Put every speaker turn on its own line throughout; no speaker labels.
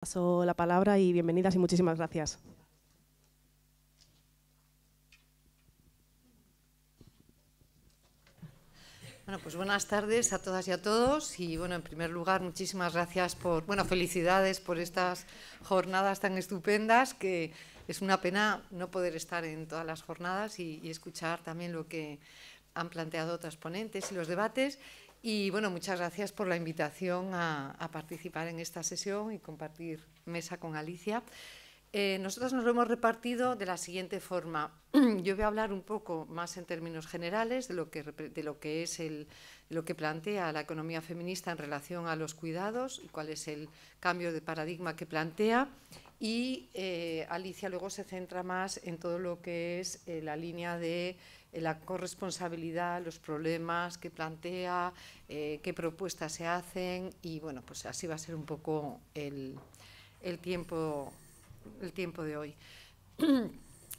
Paso la palabra y bienvenidas y muchísimas gracias.
Bueno, pues buenas tardes a todas y a todos. Y bueno, en primer lugar, muchísimas gracias por, bueno, felicidades por estas jornadas tan estupendas, que es una pena no poder estar en todas las jornadas y, y escuchar también lo que han planteado otras ponentes y los debates. Y bueno, muchas gracias por la invitación a, participar en esta sesión y compartir mesa con Alicia. Eh, nosotros nos lo hemos repartido de la siguiente forma. Yo voy a hablar un poco más en términos generales de lo que, de lo que es lo que plantea la economía feminista en relación a los cuidados y cuál es el cambio de paradigma que plantea. Y eh, Alicia luego se centra más en todo lo que es eh, la línea de eh, la corresponsabilidad, los problemas que plantea, eh, qué propuestas se hacen y bueno, pues así va a ser un poco el, tiempo, el tiempo de hoy.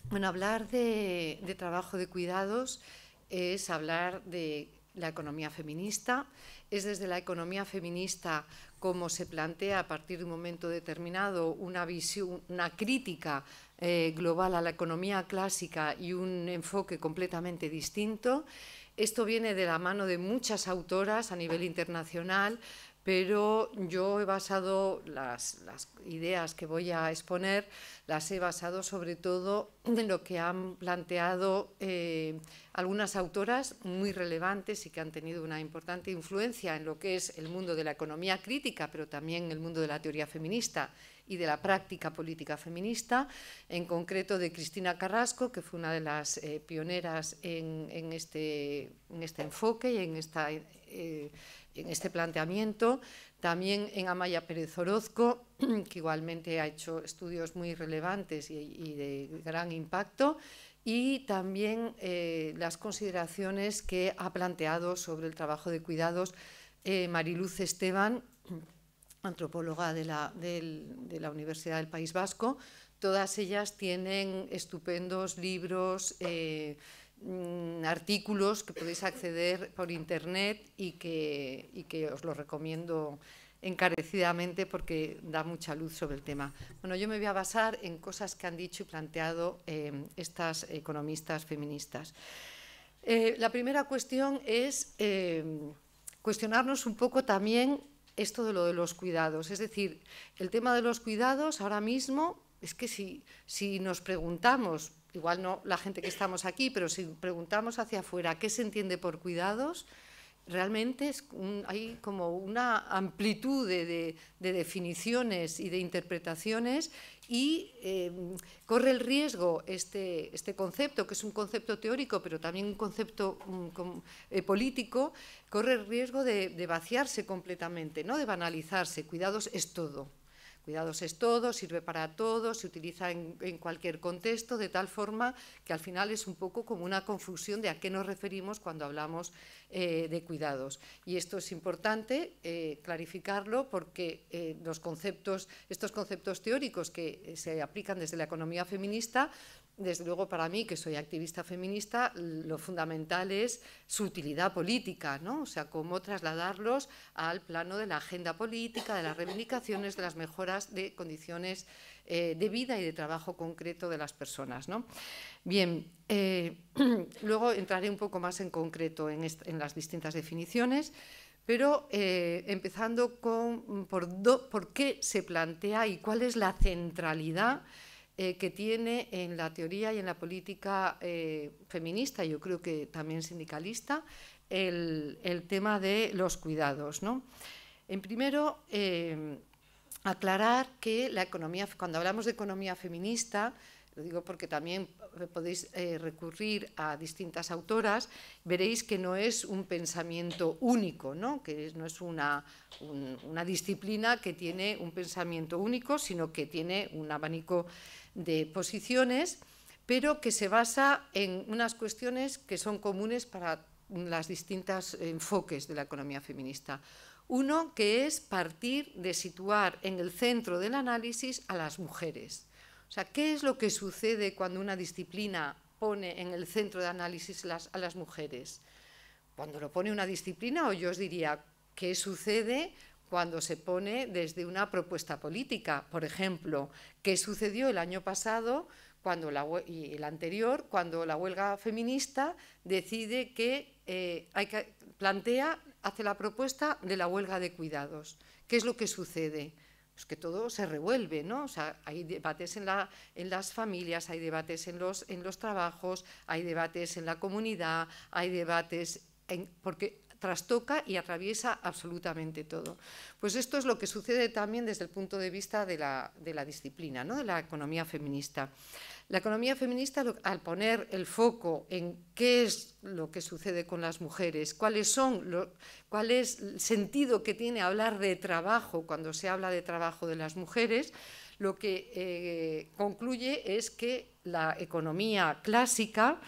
Bueno, hablar de, de trabajo de cuidados es hablar de la economía feminista, es desde la economía feminista cómo se plantea a partir de un momento determinado una visión, una crítica eh, global a la economía clásica y un enfoque completamente distinto. Esto viene de la mano de muchas autoras a nivel internacional, pero yo he basado las, ideas que voy a exponer, las he basado sobre todo en lo que han planteado eh, algunas autoras muy relevantes y que han tenido una importante influencia en lo que es el mundo de la economía crítica, pero también en el mundo de la teoría feminista y de la práctica política feminista, en concreto de Cristina Carrasco, que fue una de las eh, pioneras en, este, en, este, enfoque y en, esta, eh, en este planteamiento, también en Amaya Pérez Orozco, que igualmente ha hecho estudios muy relevantes y, de gran impacto, y también eh, las consideraciones que ha planteado sobre el trabajo de cuidados Mariluz Esteban, antropóloga de la, Universidad del País Vasco. Todas ellas tienen estupendos libros, eh, artículos que podéis acceder por internet y que, que os lo recomiendo encarecidamente porque da mucha luz sobre el tema. Bueno, yo me voy a basar en cosas que han dicho y planteado eh, estas economistas feministas. Eh, la primera cuestión es cuestionarnos un poco también esto de lo de los cuidados. Es decir, el tema de los cuidados ahora mismo es que si, si nos preguntamos, igual no la gente que estamos aquí, pero si preguntamos hacia afuera qué se entiende por cuidados, realmente hay como una amplitud de, definiciones y de interpretaciones y eh, corre el riesgo este, este, concepto, que es un concepto teórico, pero también un concepto mm, eh, político, corre el riesgo de, de, vaciarse completamente, ¿no? de banalizarse. Cuidados es todo. Cuidados es todo, sirve para todo, se utiliza en, cualquier contexto, de tal forma que al final es un poco como una confusión de a qué nos referimos cuando hablamos eh, de cuidados. Y esto es importante eh, clarificarlo porque eh, los conceptos, estos conceptos teóricos que se aplican desde la economía feminista desde luego para mí, que soy activista feminista, lo fundamental es su utilidad política, ¿no? O sea, cómo trasladarlos al plano de la agenda política, de las reivindicaciones, de las mejoras de condiciones eh, de vida y de trabajo concreto de las personas, Bien, eh, luego entraré un poco más en concreto en, las distintas definiciones, pero eh, empezando con por qué se plantea y cuál es la centralidad eh, que tiene en la teoría y en la política eh, feminista, yo creo que también sindicalista, el, tema de los cuidados. En primero, eh, aclarar que la economía, cuando hablamos de economía feminista, lo digo porque también podéis recurrir a distintas autoras, veréis que no es un pensamiento único, que no es una, una disciplina que tiene un pensamiento único, sino que tiene un abanico de posiciones, pero que se basa en unas cuestiones que son comunes para los distintos enfoques de la economía feminista. Uno que es partir de situar en el centro del análisis a las mujeres. O sea, ¿qué es lo que sucede cuando una disciplina pone en el centro de análisis a las mujeres? Cuando lo pone una disciplina, o yo os diría, ¿qué sucede cuando se pone desde una propuesta política, por ejemplo, qué sucedió el año pasado cuando y el anterior, cuando la huelga feminista decide que, eh, hay plantea, hace la propuesta de la huelga de cuidados. ¿Qué es lo que sucede? Pues que todo se revuelve, ¿no? O sea, hay debates en, las familias, hay debates en los, en los trabajos, hay debates en la comunidad, hay debates en, porque trastoca y atraviesa absolutamente todo. Pues esto es lo que sucede también desde el punto de vista de la, disciplina, ¿no? de la economía feminista. La economía feminista, al poner el foco en qué es lo que sucede con las mujeres, cuáles son cuál es el sentido que tiene hablar de trabajo cuando se habla de trabajo de las mujeres, lo que eh, concluye es que la economía clásica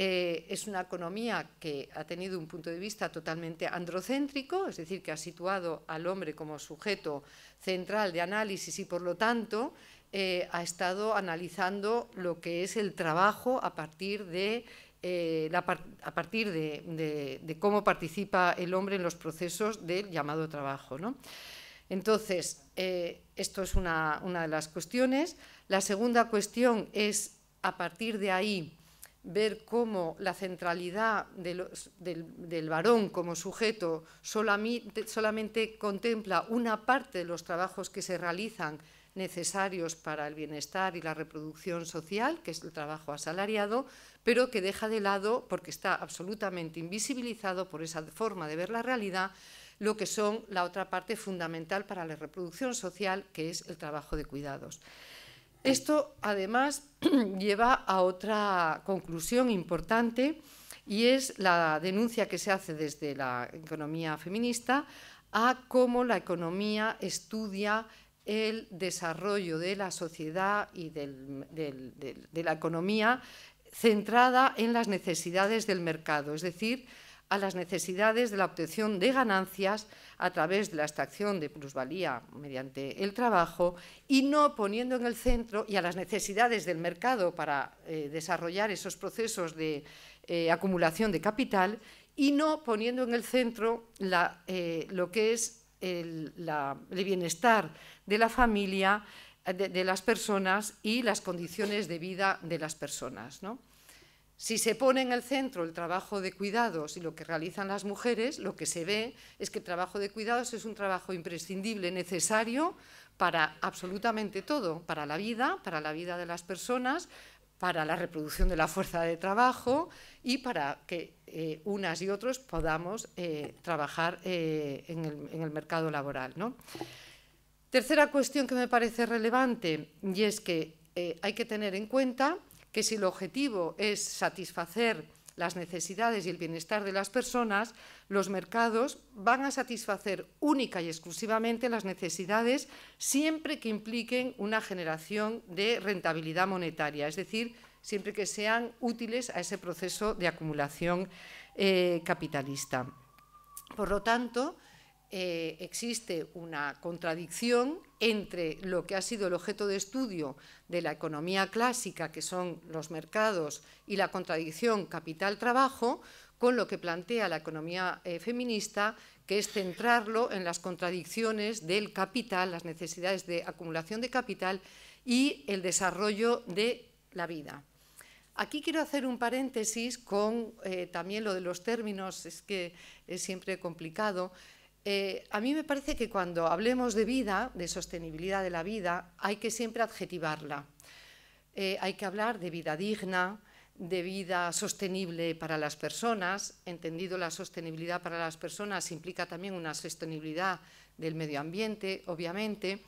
eh, es una economía que ha tenido un punto de vista totalmente androcéntrico, es decir, que ha situado al hombre como sujeto central de análisis y, por lo tanto, eh, ha estado analizando lo que es el trabajo a partir de eh, a partir de, cómo participa el hombre en los procesos del llamado trabajo. Entonces, esto es una, una, de las cuestiones. La segunda cuestión es, a partir de ahí, ver cómo la centralidad del, varón como sujeto solamente, solamente contempla una parte de los trabajos que se realizan necesarios para el bienestar y la reproducción social, que es el trabajo asalariado, pero que deja de lado, porque está absolutamente invisibilizado por esa forma de ver la realidad, lo que son la otra parte fundamental para la reproducción social, que es el trabajo de cuidados. Esto, además, lleva a otra conclusión importante y es la denuncia que se hace desde la economía feminista a cómo la economía estudia el desarrollo de la sociedad y de la economía centrada en las necesidades del mercado, es decir, a las necesidades de la obtención de ganancias a través de la extracción de plusvalía mediante el trabajo y no poniendo en el centro y a las necesidades del mercado para eh, desarrollar esos procesos de eh, acumulación de capital y no poniendo en el centro eh, lo que es el, bienestar de la familia, de, de, las personas y las condiciones de vida de las personas. ¿no? Si se pone en el centro el trabajo de cuidados y lo que realizan las mujeres, lo que se ve es que el trabajo de cuidados es un trabajo imprescindible, necesario para absolutamente todo, para la vida, para la vida de las personas, para la reproducción de la fuerza de trabajo y para que eh, unas y otros podamos eh, trabajar eh, en, el, mercado laboral. Tercera cuestión que me parece relevante y es que hay que tener en cuenta que si el objetivo es satisfacer las necesidades y el bienestar de las personas, los mercados van a satisfacer única y exclusivamente las necesidades siempre que impliquen una generación de rentabilidad monetaria, es decir, siempre que sean útiles a ese proceso de acumulación eh, capitalista. Por lo tanto, eh, existe una contradicción entre lo que ha sido el objeto de estudio de la economía clásica, que son los mercados, y la contradicción capital-trabajo, con lo que plantea la economía eh, feminista, que es centrarlo en las contradicciones del capital, las necesidades de acumulación de capital y el desarrollo de la vida. Aquí quiero hacer un paréntesis con eh, también lo de los términos, es que es siempre complicado. Eh, a mí me parece que cuando hablemos de vida, de sostenibilidad de la vida, hay que siempre adjetivarla. Eh, hay que hablar de vida digna, de vida sostenible para las personas, entendido la sostenibilidad para las personas implica también una sostenibilidad del medio ambiente, obviamente,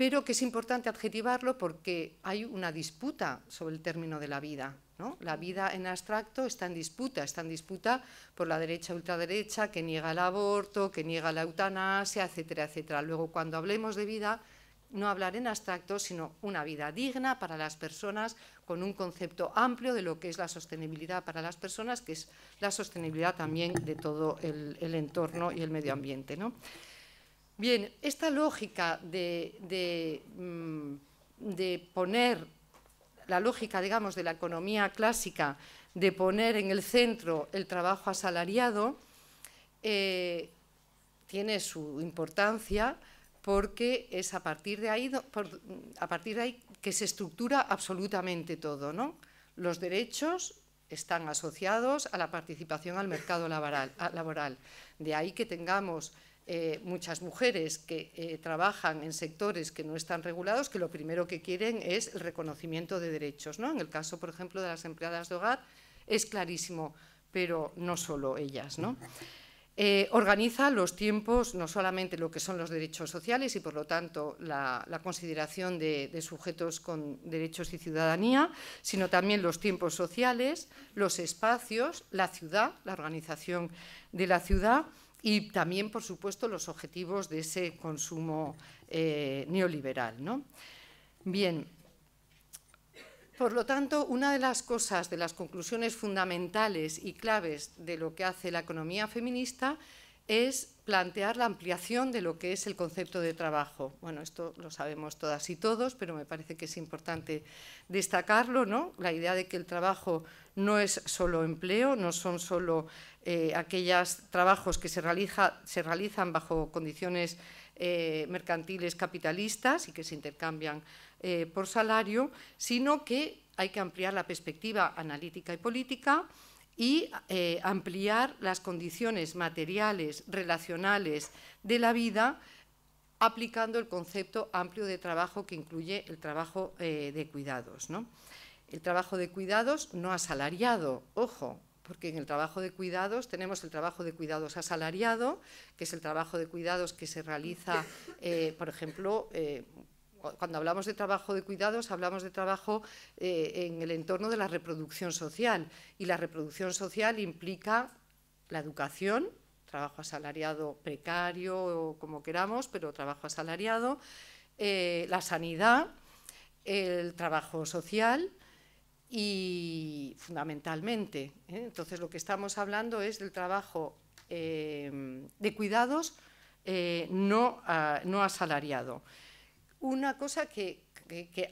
pero que es importante adjetivarlo porque hay una disputa sobre el término de la vida. ¿no? La vida en abstracto está en disputa, está en disputa por la derecha ultraderecha que niega el aborto, que niega la eutanasia, etcétera, etcétera. Luego, cuando hablemos de vida, no hablar en abstracto, sino una vida digna para las personas, con un concepto amplio de lo que es la sostenibilidad para las personas, que es la sostenibilidad también de todo el, entorno y el medio ambiente. ¿no? Bien, esta lógica mm, de, poner, la lógica, digamos, de la economía clásica, de poner en el centro el trabajo asalariado, eh, tiene su importancia porque es a partir de ahí, que se estructura absolutamente todo, ¿no? Los derechos están asociados a la participación al mercado laboral. De ahí que tengamos eh, muchas mujeres que eh, trabajan en sectores que no están regulados, que lo primero que quieren es el reconocimiento de derechos. ¿no? En el caso, por ejemplo, de las empleadas de hogar, es clarísimo, pero no solo ellas. ¿no? Eh, organiza los tiempos, no solamente lo que son los derechos sociales y, por lo tanto, la, consideración de sujetos con derechos y ciudadanía, sino también los tiempos sociales, los espacios, la ciudad, la organización de la ciudad, y también, por supuesto, los objetivos de ese consumo eh, neoliberal. Bien, por lo tanto, una de las cosas, de las conclusiones fundamentales y claves de lo que hace la economía feminista es plantear la ampliación de lo que es el concepto de trabajo. Bueno, esto lo sabemos todas y todos, pero me parece que es importante destacarlo, La idea de que el trabajo no es solo empleo, no son solo eh, aquellos trabajos que se, se realizan bajo condiciones eh, mercantiles capitalistas y que se intercambian eh, por salario, sino que hay que ampliar la perspectiva analítica y política, y eh, ampliar las condiciones materiales, relacionales de la vida, aplicando el concepto amplio de trabajo que incluye el trabajo eh, de cuidados. El trabajo de cuidados no asalariado, ojo, porque en el trabajo de cuidados tenemos el trabajo de cuidados asalariado, que es el trabajo de cuidados que se realiza, eh, por ejemplo, cuando hablamos de trabajo de cuidados, hablamos de trabajo eh, en el entorno de la reproducción social. Y la reproducción social implica la educación, trabajo asalariado precario, o como queramos, pero trabajo asalariado, eh, la sanidad, el trabajo social y fundamentalmente. ¿eh? Entonces, lo que estamos hablando es del trabajo de cuidados ah, no asalariado una cosa que,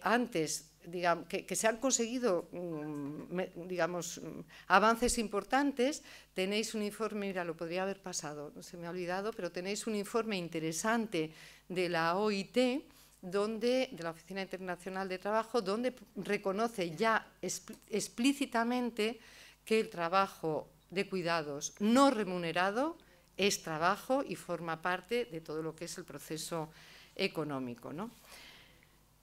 antes, digamos, que, se han conseguido, mm, digamos, mm, avances importantes, tenéis un informe, mira, lo podría haber pasado, se me ha olvidado, pero tenéis un informe interesante de la OIT, donde, de la Oficina Internacional de Trabajo, donde reconoce ya explícitamente que el trabajo de cuidados no remunerado es trabajo y forma parte de todo lo que es el proceso económico. ¿no?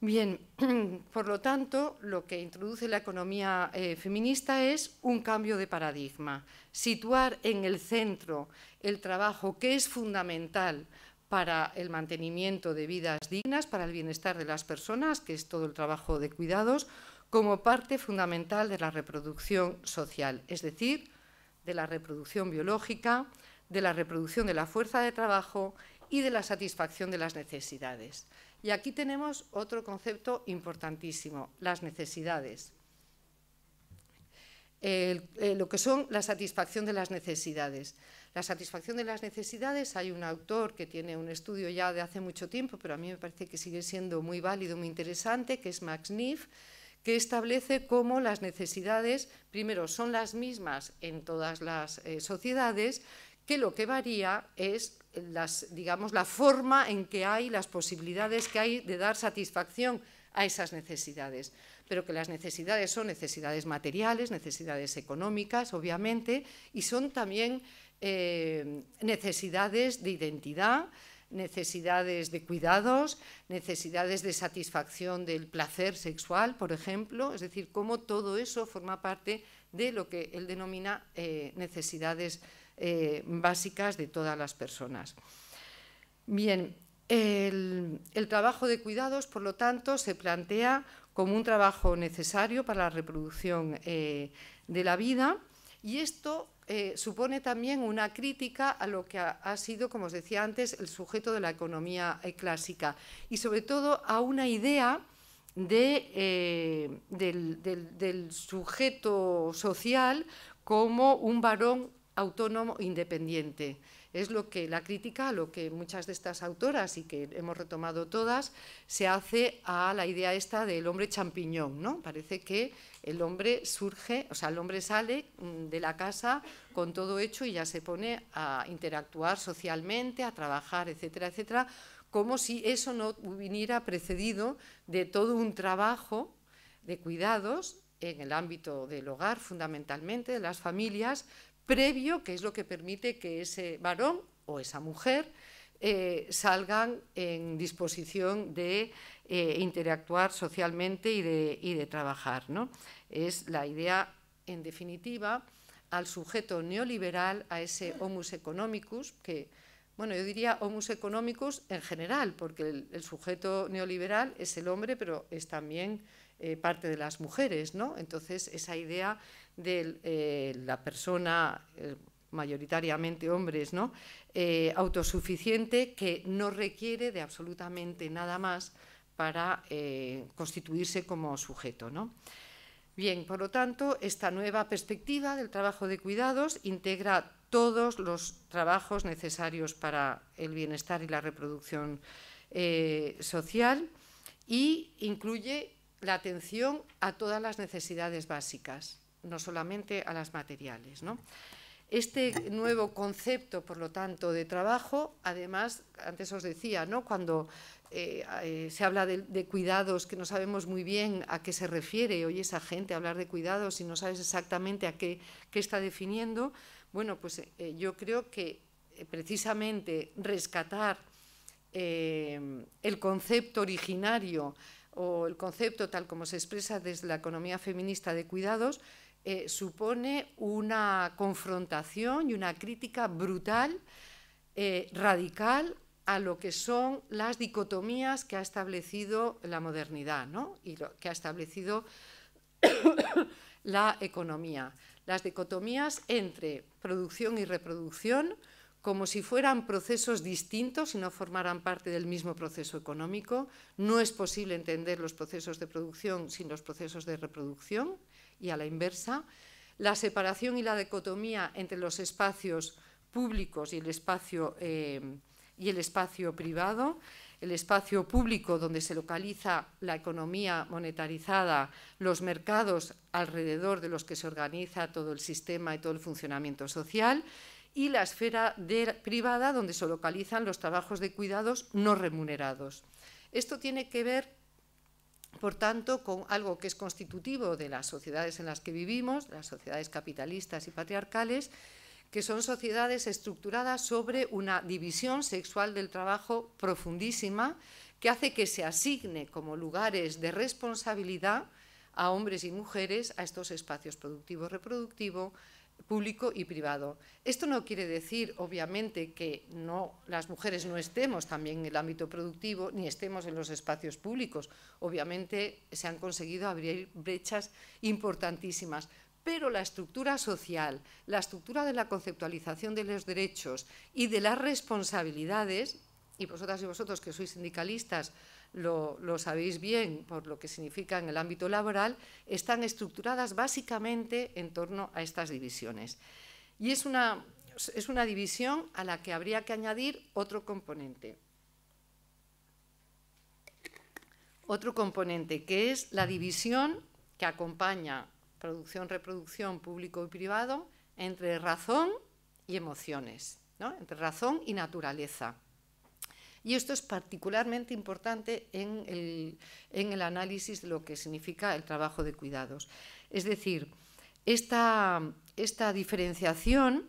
Bien, por lo tanto, lo que introduce la economía eh, feminista es un cambio de paradigma, situar en el centro el trabajo que es fundamental para el mantenimiento de vidas dignas, para el bienestar de las personas, que es todo el trabajo de cuidados, como parte fundamental de la reproducción social, es decir, de la reproducción biológica, de la reproducción de la fuerza de trabajo y de la satisfacción de las necesidades. Y aquí tenemos otro concepto importantísimo, las necesidades. Eh, lo que son la satisfacción de las necesidades. La satisfacción de las necesidades, hay un autor que tiene un estudio ya de hace mucho tiempo, pero a mí me parece que sigue siendo muy válido, muy interesante, que es Max Neff, que establece cómo las necesidades, primero, son las mismas en todas las eh, sociedades, que lo que varía es las, digamos, la forma en que hay, las posibilidades que hay de dar satisfacción a esas necesidades. Pero que las necesidades son necesidades materiales, necesidades económicas, obviamente, y son también eh, necesidades de identidad, necesidades de cuidados, necesidades de satisfacción del placer sexual, por ejemplo, es decir, cómo todo eso forma parte de lo que él denomina eh, necesidades necesidades eh, básicas de todas las personas. Bien, el, trabajo de cuidados, por lo tanto, se plantea como un trabajo necesario para la reproducción eh, de la vida y esto eh, supone también una crítica a lo que ha, sido, como os decía antes, el sujeto de la economía clásica y sobre todo a una idea de, del sujeto social como un varón autónomo independiente. Es lo que la crítica, lo que muchas de estas autoras y que hemos retomado todas, se hace a la idea esta del hombre champiñón, ¿no? Parece que el hombre surge, o sea, el hombre sale mm, de la casa con todo hecho y ya se pone a interactuar socialmente, a trabajar, etcétera, etcétera, como si eso no viniera precedido de todo un trabajo de cuidados en el ámbito del hogar, fundamentalmente, de las familias, previo, que es lo que permite que ese varón o esa mujer eh, salgan en disposición de eh, interactuar socialmente y de, de trabajar. ¿no? Es la idea, en definitiva, al sujeto neoliberal, a ese homus economicus, que, bueno, yo diría homus economicus en general, porque el, sujeto neoliberal es el hombre, pero es también eh, parte de las mujeres, ¿no? Entonces, esa idea de eh, la persona, eh, mayoritariamente hombres, ¿no? Eh, autosuficiente que no requiere de absolutamente nada más para constituirse como sujeto. Bien, por lo tanto, esta nueva perspectiva del trabajo de cuidados integra todos los trabajos necesarios para el bienestar y la reproducción social y incluye la atención a todas las necesidades básicas no solamente a las materiales. Este nuevo concepto, por lo tanto, de trabajo, además, antes os decía, ¿no? cuando eh, eh, se habla de, cuidados que no sabemos muy bien a qué se refiere, hoy esa gente hablar de cuidados y no sabes exactamente a qué, está definiendo, bueno, pues eh, yo creo que precisamente rescatar el concepto originario o el concepto tal como se expresa desde la economía feminista de cuidados, eh, supone una confrontación y una crítica brutal, eh, radical, a lo que son las dicotomías que ha establecido la modernidad y que ha establecido la economía. Las dicotomías entre producción y reproducción como si fueran procesos distintos y no formaran parte del mismo proceso económico. No es posible entender los procesos de producción sin los procesos de reproducción y a la inversa, la separación y la dicotomía entre los espacios públicos y el espacio, eh, y el espacio privado, el espacio público donde se localiza la economía monetarizada, los mercados alrededor de los que se organiza todo el sistema y todo el funcionamiento social, y la esfera privada donde se localizan los trabajos de cuidados no remunerados. Esto tiene que ver por tanto, con algo que es constitutivo de las sociedades en las que vivimos, las sociedades capitalistas y patriarcales, que son sociedades estructuradas sobre una división sexual del trabajo profundísima que hace que se asigne como lugares de responsabilidad a hombres y mujeres a estos espacios productivos-reproductivos, público y privado. Esto no quiere decir, obviamente, que no, las mujeres no estemos también en el ámbito productivo ni estemos en los espacios públicos. Obviamente se han conseguido abrir brechas importantísimas, pero la estructura social, la estructura de la conceptualización de los derechos y de las responsabilidades, y vosotras y vosotros que sois sindicalistas, lo, sabéis bien por lo que significa en el ámbito laboral, están estructuradas básicamente en torno a estas divisiones. Y es una, es una división a la que habría que añadir otro componente. Otro componente que es la división que acompaña producción, reproducción, público y privado entre razón y emociones, ¿no? entre razón y naturaleza. Y esto es particularmente importante en el, análisis de lo que significa el trabajo de cuidados. Es decir, esta, esta diferenciación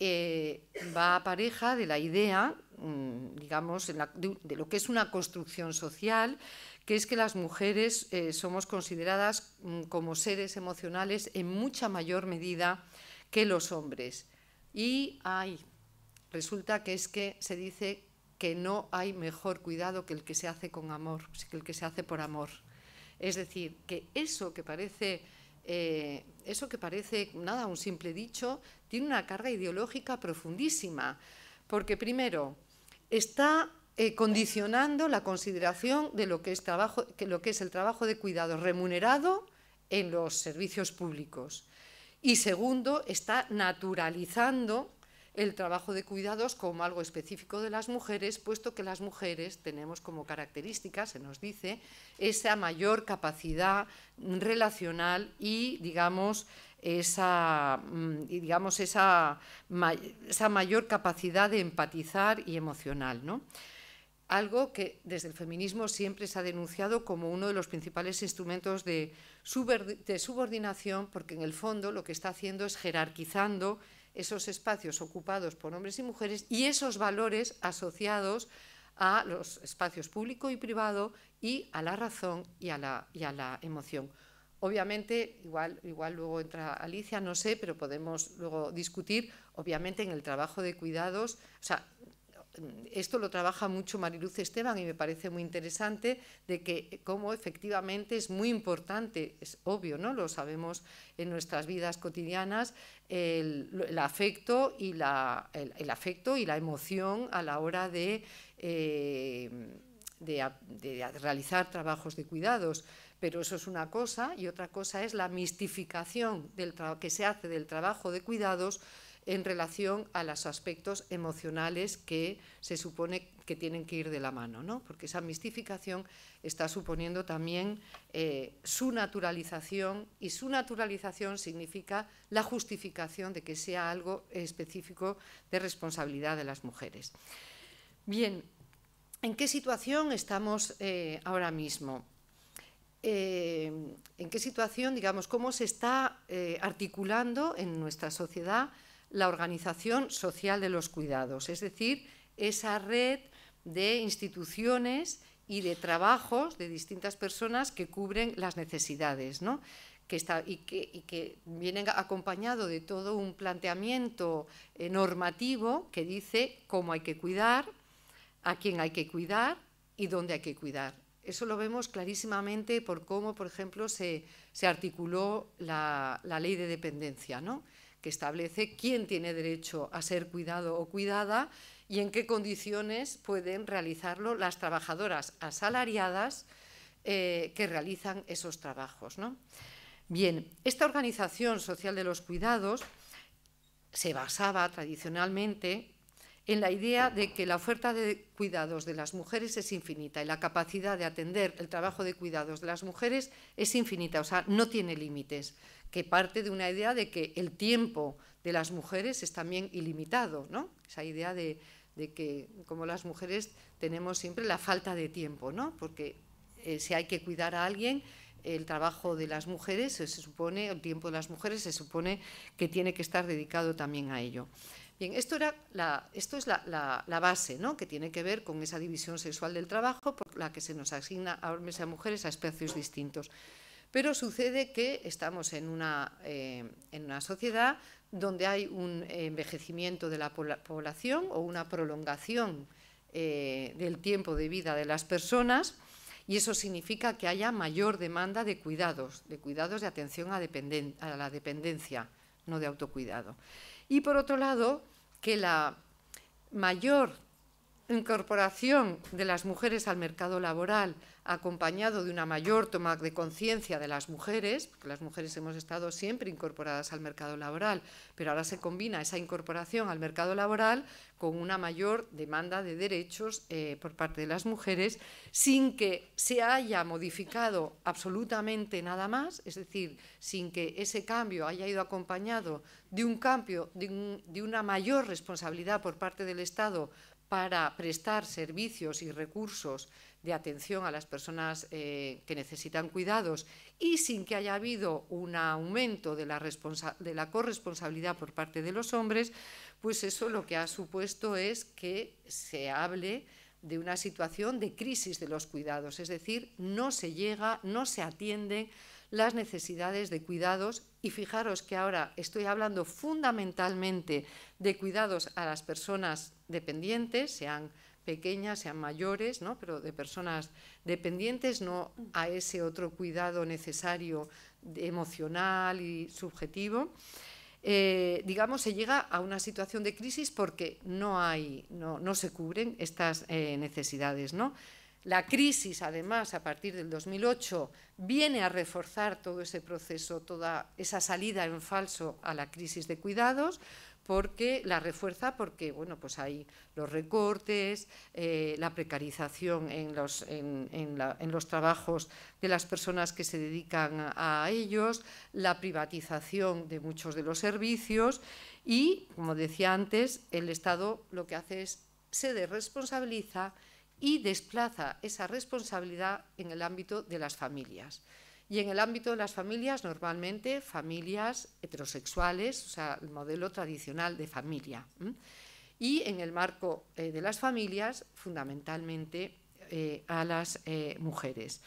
eh, va a pareja de la idea, mm, digamos, de, lo que es una construcción social, que es que las mujeres eh, somos consideradas mm, como seres emocionales en mucha mayor medida que los hombres. Y hay resulta que es que se dice que no hay mejor cuidado que el que se hace con amor, que el que se hace por amor. Es decir, que eso que parece, eh, eso que parece nada, un simple dicho, tiene una carga ideológica profundísima, porque primero está eh, condicionando la consideración de lo que, es trabajo, que lo que es el trabajo de cuidado remunerado en los servicios públicos. Y segundo, está naturalizando el trabajo de cuidados como algo específico de las mujeres, puesto que las mujeres tenemos como característica, se nos dice, esa mayor capacidad relacional y, digamos, esa, mm, digamos, esa, esa mayor capacidad de empatizar y emocional. ¿no? Algo que desde el feminismo siempre se ha denunciado como uno de los principales instrumentos de, de subordinación, porque en el fondo lo que está haciendo es jerarquizando esos espacios ocupados por hombres y mujeres y esos valores asociados a los espacios público y privado y a la razón y a la, la emoción. Obviamente, igual, igual luego entra Alicia, no sé, pero podemos luego discutir, obviamente en el trabajo de cuidados, esto lo trabaja mucho Mariluz Esteban y me parece muy interesante de que eh, cómo efectivamente es muy importante, es obvio, ¿no? Lo sabemos en nuestras vidas cotidianas, el, afecto y la, el, afecto y la emoción a la hora de, eh, realizar trabajos de cuidados pero eso es una cosa y otra cosa es la mistificación del que se hace del trabajo de cuidados en relación a los aspectos emocionales que se supone que tienen que ir de la mano, porque esa mistificación está suponiendo también eh, su naturalización y su naturalización significa la justificación de que sea algo específico de responsabilidad de las mujeres. Bien, ¿en qué situación estamos eh, ahora mismo? Eh, en qué situación, digamos, cómo se está articulando en nuestra sociedad la organización social de los cuidados, es decir, esa red de instituciones y de trabajos de distintas personas que cubren las necesidades, ¿no? y, que, vienen viene acompañado de todo un planteamiento eh, normativo que dice cómo hay que cuidar, a quién hay que cuidar y dónde hay que cuidar. Eso lo vemos clarísimamente por cómo, por ejemplo, se, articuló la, la, ley de dependencia, ¿no? que establece quién tiene derecho a ser cuidado o cuidada y en qué condiciones pueden realizarlo las trabajadoras asalariadas eh, que realizan esos trabajos. Bien, esta organización social de los cuidados se basaba tradicionalmente en la idea de que la oferta de cuidados de las mujeres es infinita y la capacidad de atender el trabajo de cuidados de las mujeres es infinita, o sea, no tiene límites, que parte de una idea de que el tiempo de las mujeres es también ilimitado, ¿no? Esa idea de, que como las mujeres tenemos siempre la falta de tiempo, ¿no? Porque eh, si hay que cuidar a alguien, el trabajo de las mujeres eh, se supone, el tiempo de las mujeres se supone que tiene que estar dedicado también a ello. Bien, esto, es la, base que tiene que ver con esa división sexual del trabajo por la que se nos asigna a hombres y a mujeres a espacios distintos. Pero sucede que estamos en una, eh, sociedad donde hay un envejecimiento de la población o una prolongación eh, del tiempo de vida de las personas y eso significa que haya mayor demanda de cuidados, de cuidados de atención a la dependencia, no de autocuidado y por otro lado que la mayor incorporación de las mujeres al mercado laboral acompañado de una mayor toma de conciencia de las mujeres, porque las mujeres hemos estado siempre incorporadas al mercado laboral, pero ahora se combina esa incorporación al mercado laboral con una mayor demanda de derechos eh, por parte de las mujeres, sin que se haya modificado absolutamente nada más, es decir, sin que ese cambio haya ido acompañado de un cambio, de una mayor responsabilidad por parte del Estado para prestar servicios y recursos de atención a las personas eh, que necesitan cuidados y sin que haya habido un aumento de la, de la corresponsabilidad por parte de los hombres, pues eso lo que ha supuesto es que se hable de una situación de crisis de los cuidados, es decir, no se llega, no se atienden las necesidades de cuidados y fijaros que ahora estoy hablando fundamentalmente de cuidados a las personas dependientes, sean pequeñas, sean mayores, pero de personas dependientes, no a ese otro cuidado necesario emocional y subjetivo. Eh, digamos, se llega a una situación de crisis porque no, hay, no, se cubren estas eh, necesidades. ¿no? La crisis, además, a partir del 2008, viene a reforzar todo ese proceso, toda esa salida en falso a la crisis de cuidados, porque la refuerza porque pues hay los recortes eh, la precarización en los, trabajos de las personas que se dedican a, a, ellos la privatización de muchos de los servicios y como decía antes el estado lo que hace es se desresponsabiliza y desplaza esa responsabilidad en el ámbito de las familias. Y en el ámbito de las familias, normalmente familias heterosexuales, o sea, el modelo tradicional de familia. Y en el marco eh, de las familias, fundamentalmente eh, a las eh, mujeres.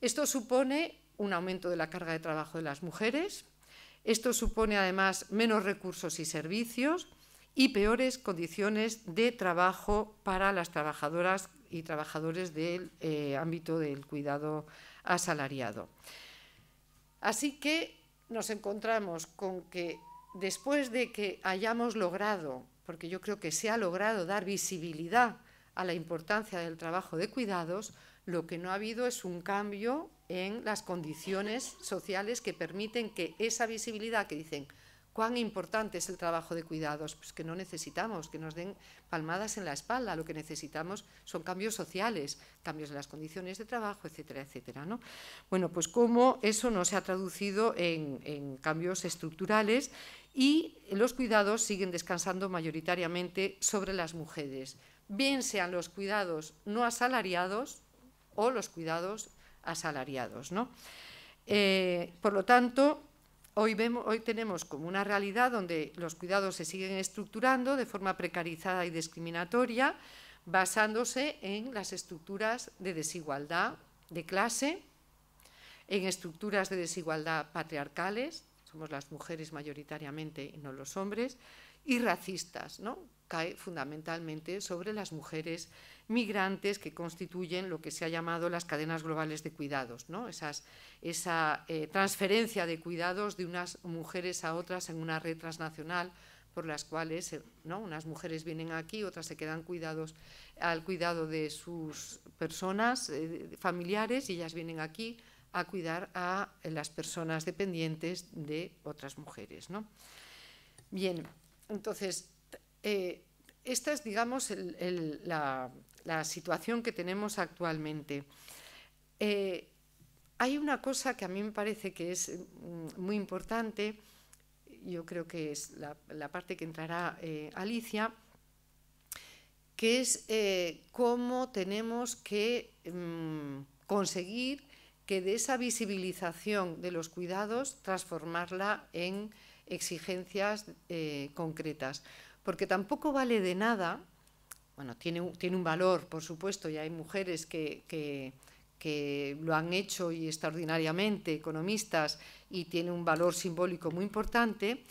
Esto supone un aumento de la carga de trabajo de las mujeres, esto supone además menos recursos y servicios y peores condiciones de trabajo para las trabajadoras y trabajadores del ámbito del cuidado asalariado. Así que nos encontramos con que después de que hayamos logrado, porque yo creo que se ha logrado dar visibilidad a la importancia del trabajo de cuidados, lo que no ha habido es un cambio en las condiciones sociales que permiten que esa visibilidad que dicen ¿Cuán importante es el trabajo de cuidados? Pues que no necesitamos que nos den palmadas en la espalda, lo que necesitamos son cambios sociales, cambios en las condiciones de trabajo, etcétera, etcétera. ¿no? Bueno, pues cómo eso no se ha traducido en, cambios estructurales y los cuidados siguen descansando mayoritariamente sobre las mujeres, bien sean los cuidados no asalariados o los cuidados asalariados. ¿no? Eh, por lo tanto, Hoy, vemos, hoy, tenemos como una realidad donde los cuidados se siguen estructurando de forma precarizada y discriminatoria, basándose en las estructuras de desigualdad de clase, en estructuras de desigualdad patriarcales, somos las mujeres mayoritariamente y no los hombres, y racistas, ¿no? cae fundamentalmente sobre las mujeres migrantes que constituyen lo que se ha llamado las cadenas globales de cuidados, ¿no? esa eh, transferencia de cuidados de unas mujeres a otras en una red transnacional por las cuales ¿no? unas mujeres vienen aquí, otras se quedan cuidados, al cuidado de sus personas eh, familiares y ellas vienen aquí a cuidar a las personas dependientes de otras mujeres. ¿no? Bien, entonces eh, esta es, digamos, la, situación que tenemos actualmente. Eh, hay una cosa que a mí me parece que es mm, muy importante, yo creo que es la, parte que entrará eh, Alicia, que es cómo tenemos que mm, conseguir que de esa visibilización de los cuidados transformarla en exigencias concretas porque tampoco vale de nada, bueno, tiene, un valor, por supuesto, y hay mujeres que, lo han hecho y extraordinariamente, economistas, y tiene un valor simbólico muy importante,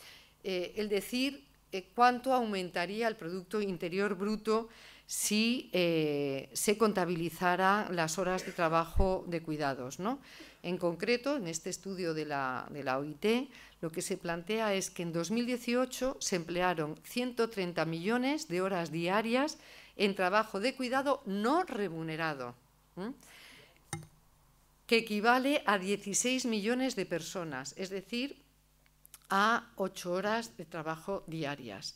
eh, el decir eh, cuánto aumentaría el Producto Interior Bruto si eh, se contabilizara las horas de trabajo de cuidados. En concreto, en este estudio de la, de la OIT, lo que se plantea es que en 2018 se emplearon 130 millones de horas diarias en trabajo de cuidado no remunerado, que equivale a 16 millones de personas, es decir, a 8 horas de trabajo diarias.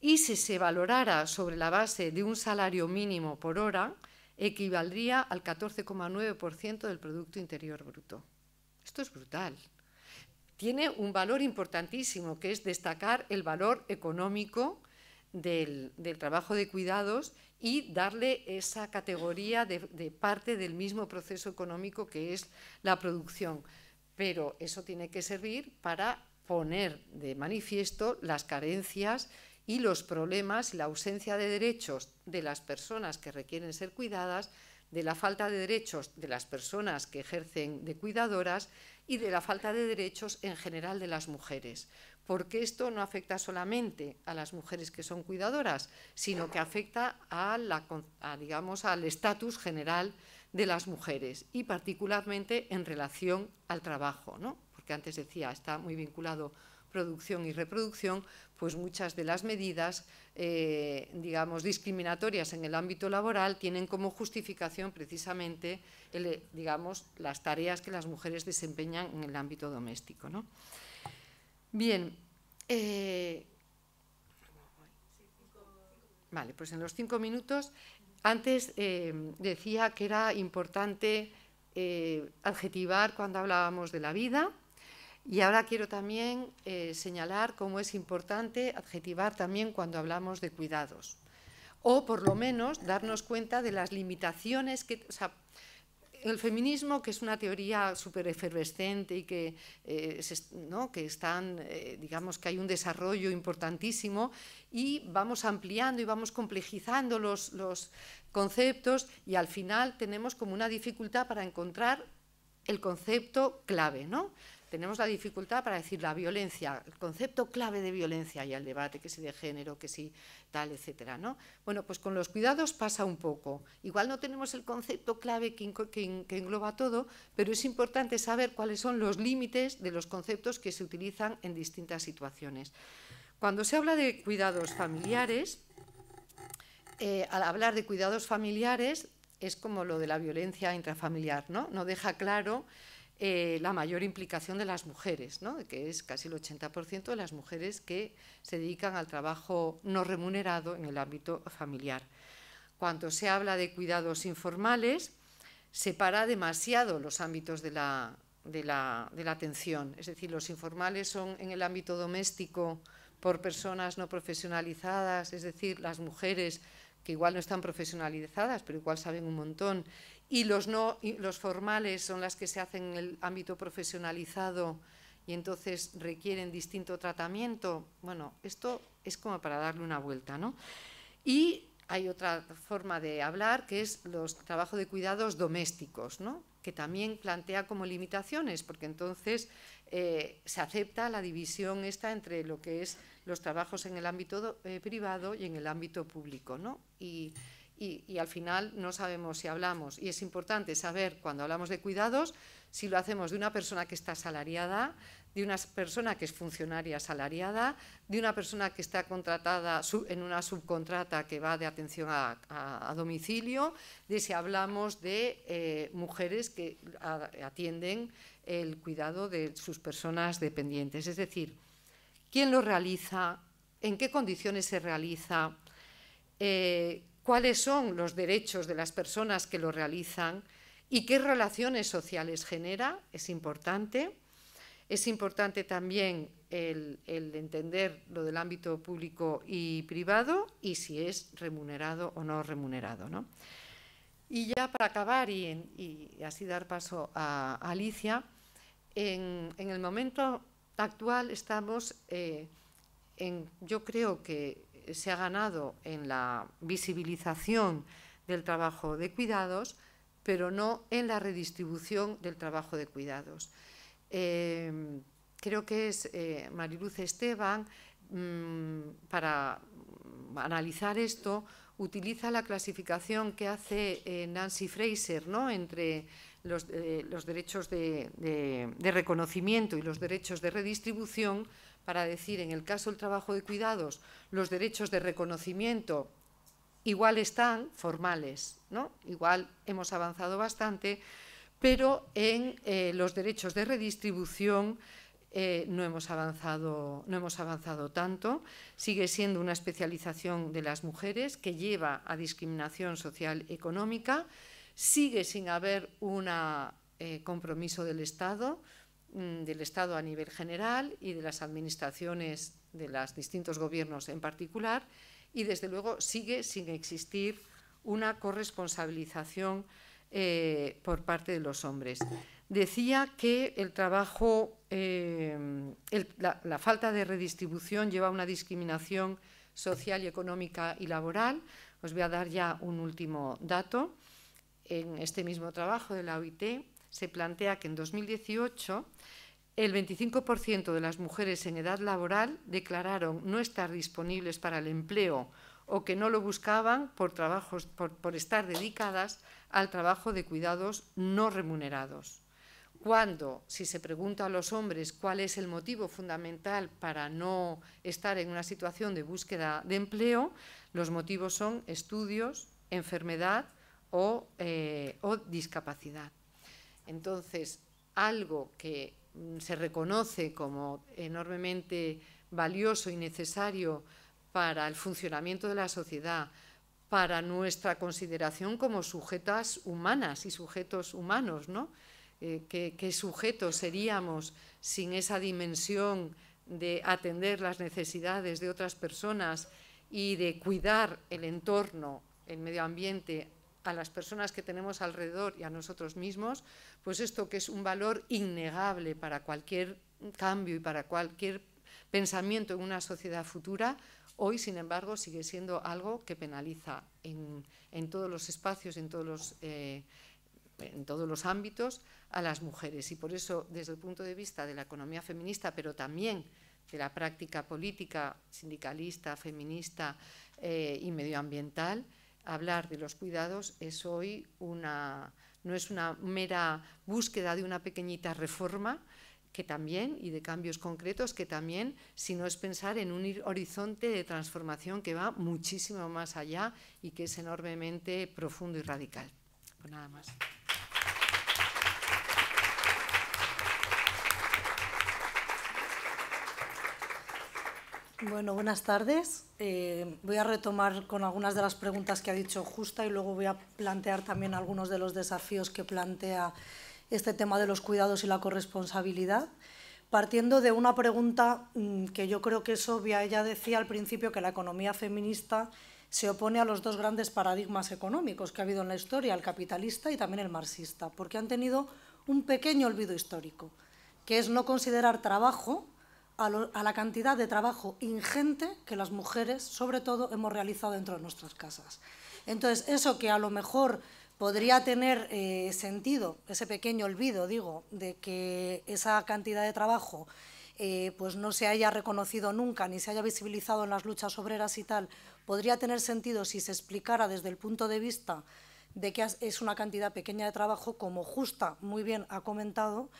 Y si se valorara sobre la base de un salario mínimo por hora, equivaldría al 14,9% del Producto Interior Bruto. Esto es brutal tiene un valor importantísimo, que es destacar el valor económico del, trabajo de cuidados y darle esa categoría de, parte del mismo proceso económico que es la producción. Pero eso tiene que servir para poner de manifiesto las carencias y los problemas, la ausencia de derechos de las personas que requieren ser cuidadas, de la falta de derechos de las personas que ejercen de cuidadoras y de la falta de derechos en general de las mujeres, porque esto no afecta solamente a las mujeres que son cuidadoras, sino que afecta digamos, al estatus general de las mujeres y particularmente en relación al trabajo, porque antes decía, está muy vinculado producción y reproducción, pues muchas de las medidas, eh, digamos, discriminatorias en el ámbito laboral tienen como justificación precisamente, eh, digamos, las tareas que las mujeres desempeñan en el ámbito doméstico. ¿no? Bien. Eh, vale, pues en los cinco minutos, antes decía que era importante adjetivar cuando hablábamos de la vida, y ahora quiero también eh, señalar cómo es importante adjetivar también cuando hablamos de cuidados, o por lo menos darnos cuenta de las limitaciones que... el feminismo, que es una teoría súper efervescente y que, eh, están, eh, digamos que hay un desarrollo importantísimo, y vamos ampliando y vamos complejizando los, los conceptos y al final tenemos como una dificultad para encontrar el concepto clave, ¿no? tenemos la dificultad para decir la violencia, el concepto clave de violencia y el debate, que si de género, que si tal, etcétera, Bueno, pues con los cuidados pasa un poco. Igual no tenemos el concepto clave que, engloba todo, pero es importante saber cuáles son los límites de los conceptos que se utilizan en distintas situaciones. Cuando se habla de cuidados familiares, eh, al hablar de cuidados familiares es como lo de la violencia intrafamiliar, ¿no? No deja claro eh, la mayor implicación de las mujeres, que es casi el 80% de las mujeres que se dedican al trabajo no remunerado en el ámbito familiar. Cuando se habla de cuidados informales, separa demasiado los ámbitos de la, de la atención. Es decir, los informales son en el ámbito doméstico por personas no profesionalizadas, es decir, las mujeres que igual no están profesionalizadas, pero igual saben un montón y los, no, los formales son las que se hacen en el ámbito profesionalizado y entonces requieren distinto tratamiento. Bueno, esto es como para darle una vuelta, ¿no? Y hay otra forma de hablar que es los trabajos de cuidados domésticos, ¿no? que también plantea como limitaciones, porque entonces eh, se acepta la división esta entre lo que es los trabajos en el ámbito eh, privado y en el ámbito público. ¿no? Y y, al final no sabemos si hablamos. Y es importante saber cuando hablamos de cuidados si lo hacemos de una persona que está asalariada, de una persona que es funcionaria asalariada, de una persona que está contratada en una subcontrata que va de atención a, domicilio, de si hablamos de eh, mujeres que atienden el cuidado de sus personas dependientes. Es decir, ¿quién lo realiza? ¿En qué condiciones se realiza? Eh, cuáles son los derechos de las personas que lo realizan y qué relaciones sociales genera, es importante. Es importante también el, entender lo del ámbito público y privado y si es remunerado o no remunerado. Y ya para acabar y, así dar paso a, Alicia, en, el momento actual estamos, eh, en, yo creo que se ha ganado en la visibilización del trabajo de cuidados, pero no en la redistribución del trabajo de cuidados. Eh, creo que es eh, Mariluz Esteban, mm, para analizar esto, utiliza la clasificación que hace eh, Nancy Fraser ¿no? entre los, derechos de reconocimiento y los derechos de redistribución para decir, en el caso del trabajo de cuidados, los derechos de reconocimiento igual están formales, Igual hemos avanzado bastante, pero en eh, los derechos de redistribución eh, no, hemos avanzado, no hemos avanzado tanto. Sigue siendo una especialización de las mujeres que lleva a discriminación social económica. Sigue sin haber un eh, compromiso del Estado Mm, del Estado a nivel general y de las administraciones de los distintos gobiernos en particular y desde luego sigue sin existir una corresponsabilización eh, por parte de los hombres. Decía que el trabajo, eh, la, la, falta de redistribución lleva a una discriminación social y económica y laboral. Os voy a dar ya un último dato. En este mismo trabajo de la OIT, se plantea que en 2018 el 25% de las mujeres en edad laboral declararon no estar disponibles para el empleo o que no lo buscaban por, estar dedicadas al trabajo de cuidados no remunerados. Cuando, si se pregunta a los hombres cuál es el motivo fundamental para no estar en una situación de búsqueda de empleo, los motivos son estudios, enfermedad o eh, discapacidad. Entonces, algo que mm, se reconoce como enormemente valioso y necesario para el funcionamiento de la sociedad, para nuestra consideración como sujetas humanas y sujetos humanos, ¿no? Eh, ¿Qué sujetos seríamos sin esa dimensión de atender las necesidades de otras personas y de cuidar el entorno, el medio ambiente a las personas que tenemos alrededor y a nosotros mismos, pues esto que es un valor innegable para cualquier cambio y para cualquier pensamiento en una sociedad futura, hoy, sin embargo, sigue siendo algo que penaliza en, todos los espacios, eh, en todos los, ámbitos a las mujeres. Y por eso, desde el punto de vista de la economía feminista, pero también de la práctica política, sindicalista, feminista eh, y medioambiental, hablar de los cuidados es hoy una, no es una mera búsqueda de una pequeñita reforma, que también, y de cambios concretos, que también, sino es pensar en un horizonte de transformación que va muchísimo más allá y que es enormemente profundo y radical. Pues nada más.
Bueno, buenas tardes. Eh, voy a retomar con algunas de las preguntas que ha dicho Justa y luego voy a plantear también algunos de los desafíos que plantea este tema de los cuidados y la corresponsabilidad, partiendo de una pregunta mm, que yo creo que es obvia. Ella decía al principio que la economía feminista se opone a los dos grandes paradigmas económicos que ha habido en la historia, el capitalista y también el marxista, porque han tenido un pequeño olvido histórico, que es no considerar trabajo a, la cantidad de trabajo ingente que las mujeres, sobre todo, hemos realizado dentro de nuestras casas. Entonces, eso que a lo mejor podría tener eh, sentido, ese pequeño olvido, digo, de que esa cantidad de trabajo eh, pues no se haya reconocido nunca ni se haya visibilizado en las luchas obreras y tal, podría tener sentido si se explicara desde el punto de vista de que es una cantidad pequeña de trabajo, como Justa muy bien ha comentado,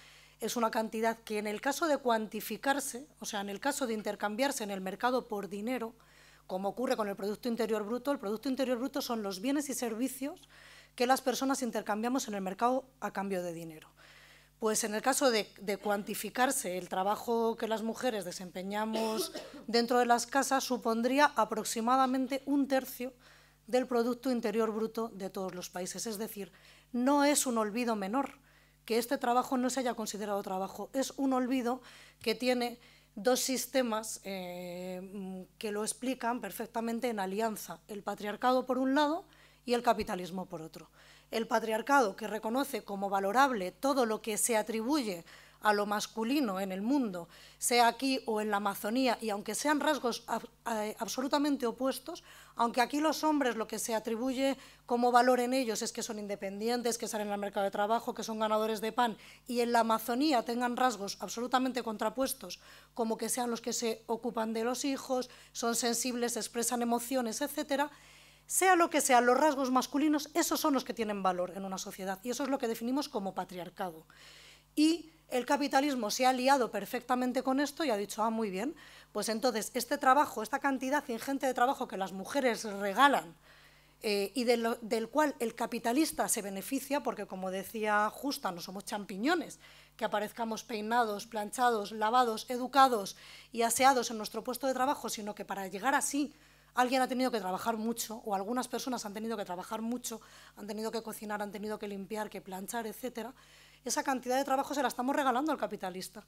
es una cantidad que en el caso de cuantificarse, o sea, en el caso de intercambiarse en el mercado por dinero, como ocurre con el Producto Interior Bruto, el Producto Interior Bruto son los bienes y servicios que las personas intercambiamos en el mercado a cambio de dinero. Pues en el caso de, cuantificarse el trabajo que las mujeres desempeñamos dentro de las casas, supondría aproximadamente un tercio del Producto Interior Bruto de todos los países. Es decir, no es un olvido menor que este trabajo no se haya considerado trabajo. Es un olvido que tiene dos sistemas eh, que lo explican perfectamente en alianza, el patriarcado por un lado y el capitalismo por otro. El patriarcado que reconoce como valorable todo lo que se atribuye a lo masculino en el mundo, sea aquí o en la Amazonía, y aunque sean rasgos absolutamente opuestos, aunque aquí los hombres lo que se atribuye como valor en ellos es que son independientes, que salen al mercado de trabajo, que son ganadores de pan, y en la Amazonía tengan rasgos absolutamente contrapuestos, como que sean los que se ocupan de los hijos, son sensibles, expresan emociones, etcétera, sea lo que sean los rasgos masculinos, esos son los que tienen valor en una sociedad y eso es lo que definimos como patriarcado. Y el capitalismo se ha liado perfectamente con esto y ha dicho, ah, muy bien, pues entonces este trabajo, esta cantidad ingente de trabajo que las mujeres regalan eh, y del cual el capitalista se beneficia, porque como decía Justa, no somos champiñones, que aparezcamos peinados, planchados, lavados, educados y aseados en nuestro puesto de trabajo, sino que para llegar así alguien ha tenido que trabajar mucho o algunas personas han tenido que trabajar mucho, han tenido que cocinar, han tenido que limpiar, que planchar, etcétera esa cantidad de trabajo se la estamos regalando al capitalista,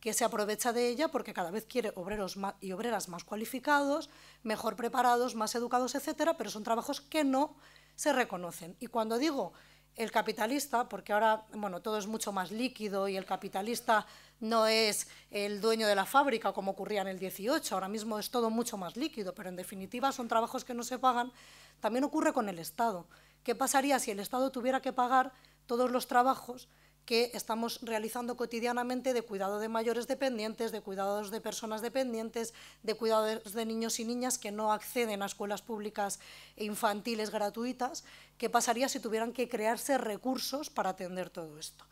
que se aprovecha de ella porque cada vez quiere obreros y obreras más cualificados, mejor preparados, más educados, etcétera, pero son trabajos que no se reconocen. Y cuando digo el capitalista, porque ahora bueno, todo es mucho más líquido y el capitalista no es el dueño de la fábrica como ocurría en el 18, ahora mismo es todo mucho más líquido, pero en definitiva son trabajos que no se pagan, también ocurre con el Estado. ¿Qué pasaría si el Estado tuviera que pagar todos los trabajos que estamos realizando cotidianamente de cuidado de mayores dependientes, de cuidados de personas dependientes, de cuidados de niños y niñas que no acceden a escuelas públicas e infantiles gratuitas. ¿Qué pasaría si tuvieran que crearse recursos para atender todo esto?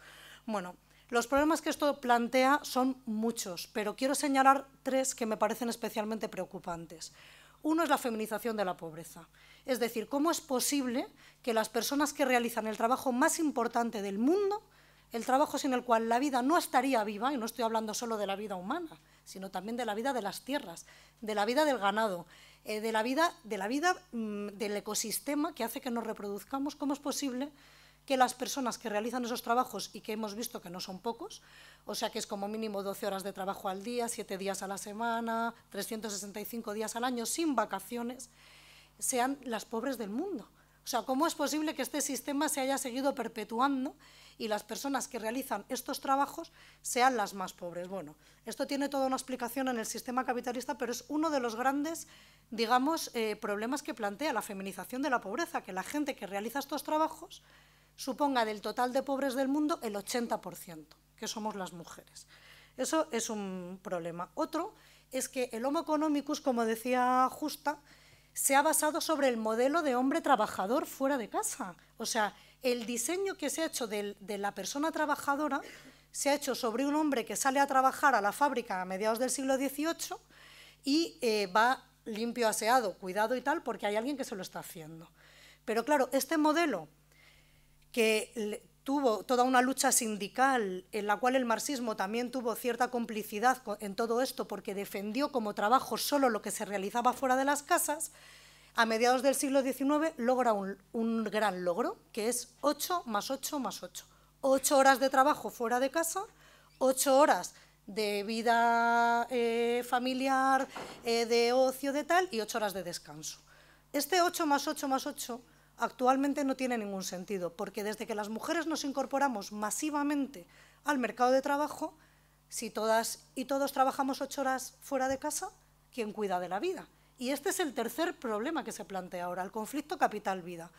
Bueno, los problemas que esto plantea son muchos, pero quiero señalar tres que me parecen especialmente preocupantes. Uno es la feminización de la pobreza. Es decir, ¿cómo es posible que las personas que realizan el trabajo más importante del mundo el trabajo sin el cual la vida no estaría viva, y no estoy hablando solo de la vida humana, sino también de la vida de las tierras, de la vida del ganado, eh, de la vida, mm, del ecosistema que hace que nos reproduzcamos, ¿cómo es posible que las personas que realizan esos trabajos y que hemos visto que no son pocos, o sea que es como mínimo 12 horas de trabajo al día, 7 días a la semana, 365 días al año, sin vacaciones, sean las pobres del mundo. O sea, ¿cómo es posible que este sistema se haya seguido perpetuando y las personas que realizan estos trabajos sean las más pobres. Bueno, esto tiene toda una explicación en el sistema capitalista, pero es uno de los grandes, digamos, eh, problemas que plantea la feminización de la pobreza, que la gente que realiza estos trabajos suponga del total de pobres del mundo el 80%, que somos las mujeres. Eso es un problema. Otro es que el Homo economicus, como decía Justa, se ha basado sobre el modelo de hombre trabajador fuera de casa. O sea, el diseño que se ha hecho de, la persona trabajadora se ha hecho sobre un hombre que sale a trabajar a la fábrica a mediados del siglo XVIII y eh, va limpio, aseado, cuidado y tal, porque hay alguien que se lo está haciendo. Pero claro, este modelo que tuvo toda una lucha sindical, en la cual el marxismo también tuvo cierta complicidad en todo esto, porque defendió como trabajo solo lo que se realizaba fuera de las casas, a mediados del siglo XIX logra un, gran logro, que es 8 más 8 más 8. 8 horas de trabajo fuera de casa, 8 horas de vida eh, familiar, eh, de ocio, de tal, y 8 horas de descanso. Este 8 más 8 más 8 actualmente no tiene ningún sentido, porque desde que las mujeres nos incorporamos masivamente al mercado de trabajo, si todas y todos trabajamos 8 horas fuera de casa, ¿quién cuida de la vida? Y este es el tercer problema que se plantea ahora, el conflicto capital-vida.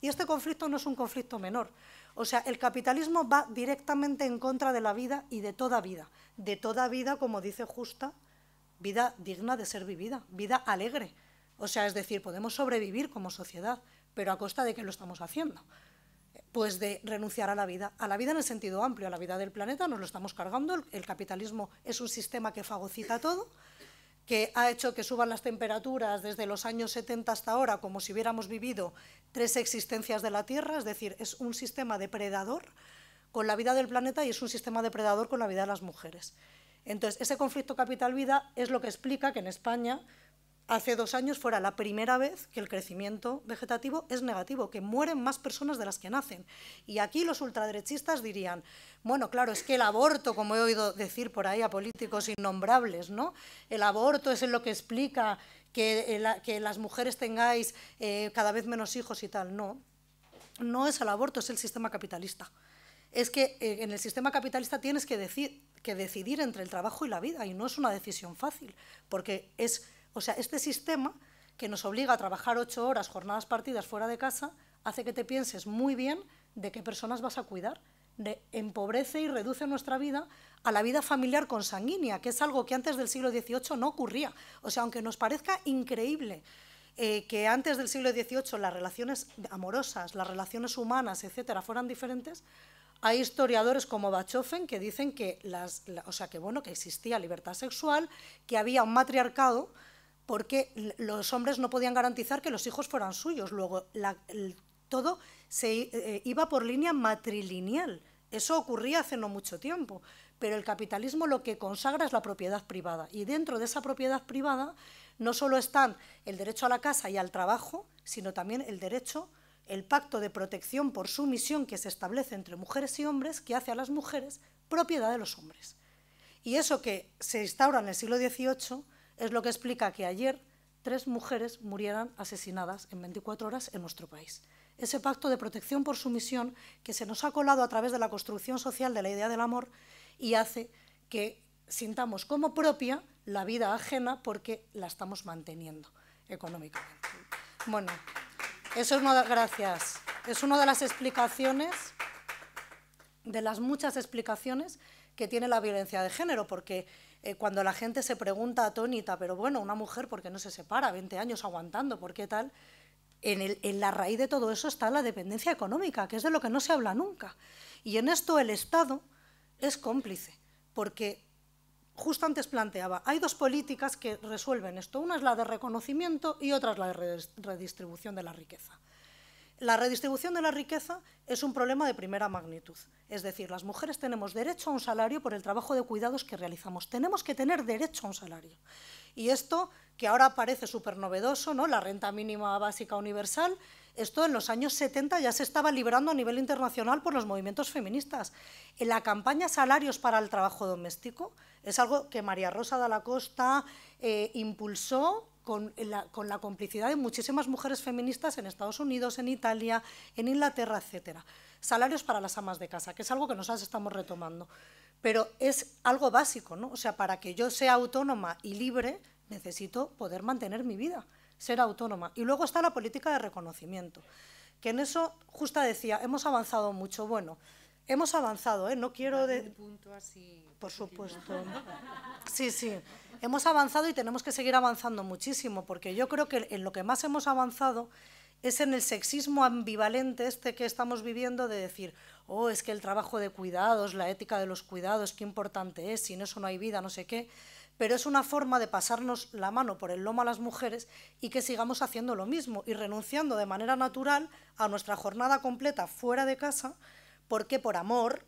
Y este conflicto no es un conflicto menor. O sea, el capitalismo va directamente en contra de la vida y de toda vida. De toda vida, como dice Justa, vida digna de ser vivida, vida alegre. O sea, es decir, podemos sobrevivir como sociedad, pero a costa de que lo estamos haciendo. Pues de renunciar a la vida, a la vida en el sentido amplio, a la vida del planeta, nos lo estamos cargando, el, capitalismo es un sistema que fagocita todo que ha hecho que suban las temperaturas desde los años 70 hasta ahora, como si hubiéramos vivido tres existencias de la Tierra, es decir, es un sistema depredador con la vida del planeta y es un sistema depredador con la vida de las mujeres. Entonces, ese conflicto capital-vida es lo que explica que en España hace dos años fuera la primera vez que el crecimiento vegetativo es negativo, que mueren más personas de las que nacen. Y aquí los ultraderechistas dirían, bueno, claro, es que el aborto, como he oído decir por ahí a políticos innombrables, ¿no? El aborto es lo que explica que, eh, las mujeres tengáis eh, cada vez menos hijos y tal. No, no es el aborto, es el sistema capitalista. Es que eh, en el sistema capitalista tienes que, que decidir entre el trabajo y la vida y no es una decisión fácil, porque es o sea, este sistema que nos obliga a trabajar ocho horas, jornadas partidas fuera de casa, hace que te pienses muy bien de qué personas vas a cuidar. empobrece y reduce nuestra vida a la vida familiar consanguínea, que es algo que antes del siglo XVIII no ocurría. O sea, aunque nos parezca increíble eh, que antes del siglo XVIII las relaciones amorosas, las relaciones humanas, etcétera, fueran diferentes, hay historiadores como Bachofen que dicen que, las, o sea, que, bueno, que existía libertad sexual, que había un matriarcado, porque los hombres no podían garantizar que los hijos fueran suyos. Luego, todo se eh, iba por línea matrilineal. Eso ocurría hace no mucho tiempo. Pero el capitalismo lo que consagra es la propiedad privada. Y dentro de esa propiedad privada no solo están el derecho a la casa y al trabajo, sino también el derecho, el pacto de protección por sumisión que se establece entre mujeres y hombres, que hace a las mujeres propiedad de los hombres. Y eso que se instaura en el siglo XVIII es lo que explica que ayer tres mujeres murieran asesinadas en 24 horas en nuestro país. Ese pacto de protección por sumisión que se nos ha colado a través de la construcción social de la idea del amor y hace que sintamos como propia la vida ajena porque la estamos manteniendo económicamente. Bueno, eso es una gracias. Es una de las explicaciones, de las muchas explicaciones que tiene la violencia de género, porque eh, cuando la gente se pregunta atónita, pero bueno, una mujer, ¿por qué no se separa? 20 años aguantando, ¿por qué tal? En, en, la raíz de todo eso está la dependencia económica, que es de lo que no se habla nunca. Y en esto el Estado es cómplice, porque justo antes planteaba, hay dos políticas que resuelven esto. Una es la de reconocimiento y otra es la de redistribución de la riqueza. La redistribución de la riqueza es un problema de primera magnitud. Es decir, las mujeres tenemos derecho a un salario por el trabajo de cuidados que realizamos. Tenemos que tener derecho a un salario. Y esto, que ahora parece súper novedoso, ¿no? la renta mínima básica universal, esto en los años 70 ya se estaba librando a nivel internacional por los movimientos feministas. En la campaña Salarios para el Trabajo Doméstico, es algo que María Rosa de la Costa eh, impulsó con la, complicidad de muchísimas mujeres feministas en Estados Unidos, en Italia, en Inglaterra, etcétera. Salarios para las amas de casa, que es algo que nosotros estamos retomando. Pero es algo básico, ¿no? O sea, para que yo sea autónoma y libre, necesito poder mantener mi vida, ser autónoma. Y luego está la política de reconocimiento, que en eso, justa decía, hemos avanzado mucho. Bueno, hemos avanzado, ¿eh? No quiero... De... Por supuesto. Sí, sí. hemos avanzado y tenemos que seguir avanzando muchísimo, porque yo creo que en lo que más hemos avanzado es en el sexismo ambivalente este que estamos viviendo de decir, oh, es que el trabajo de cuidados, la ética de los cuidados, qué importante es, sin eso no hay vida, no sé qué, pero es una forma de pasarnos la mano por el lomo a las mujeres y que sigamos haciendo lo mismo y renunciando de manera natural a nuestra jornada completa fuera de casa, porque por amor,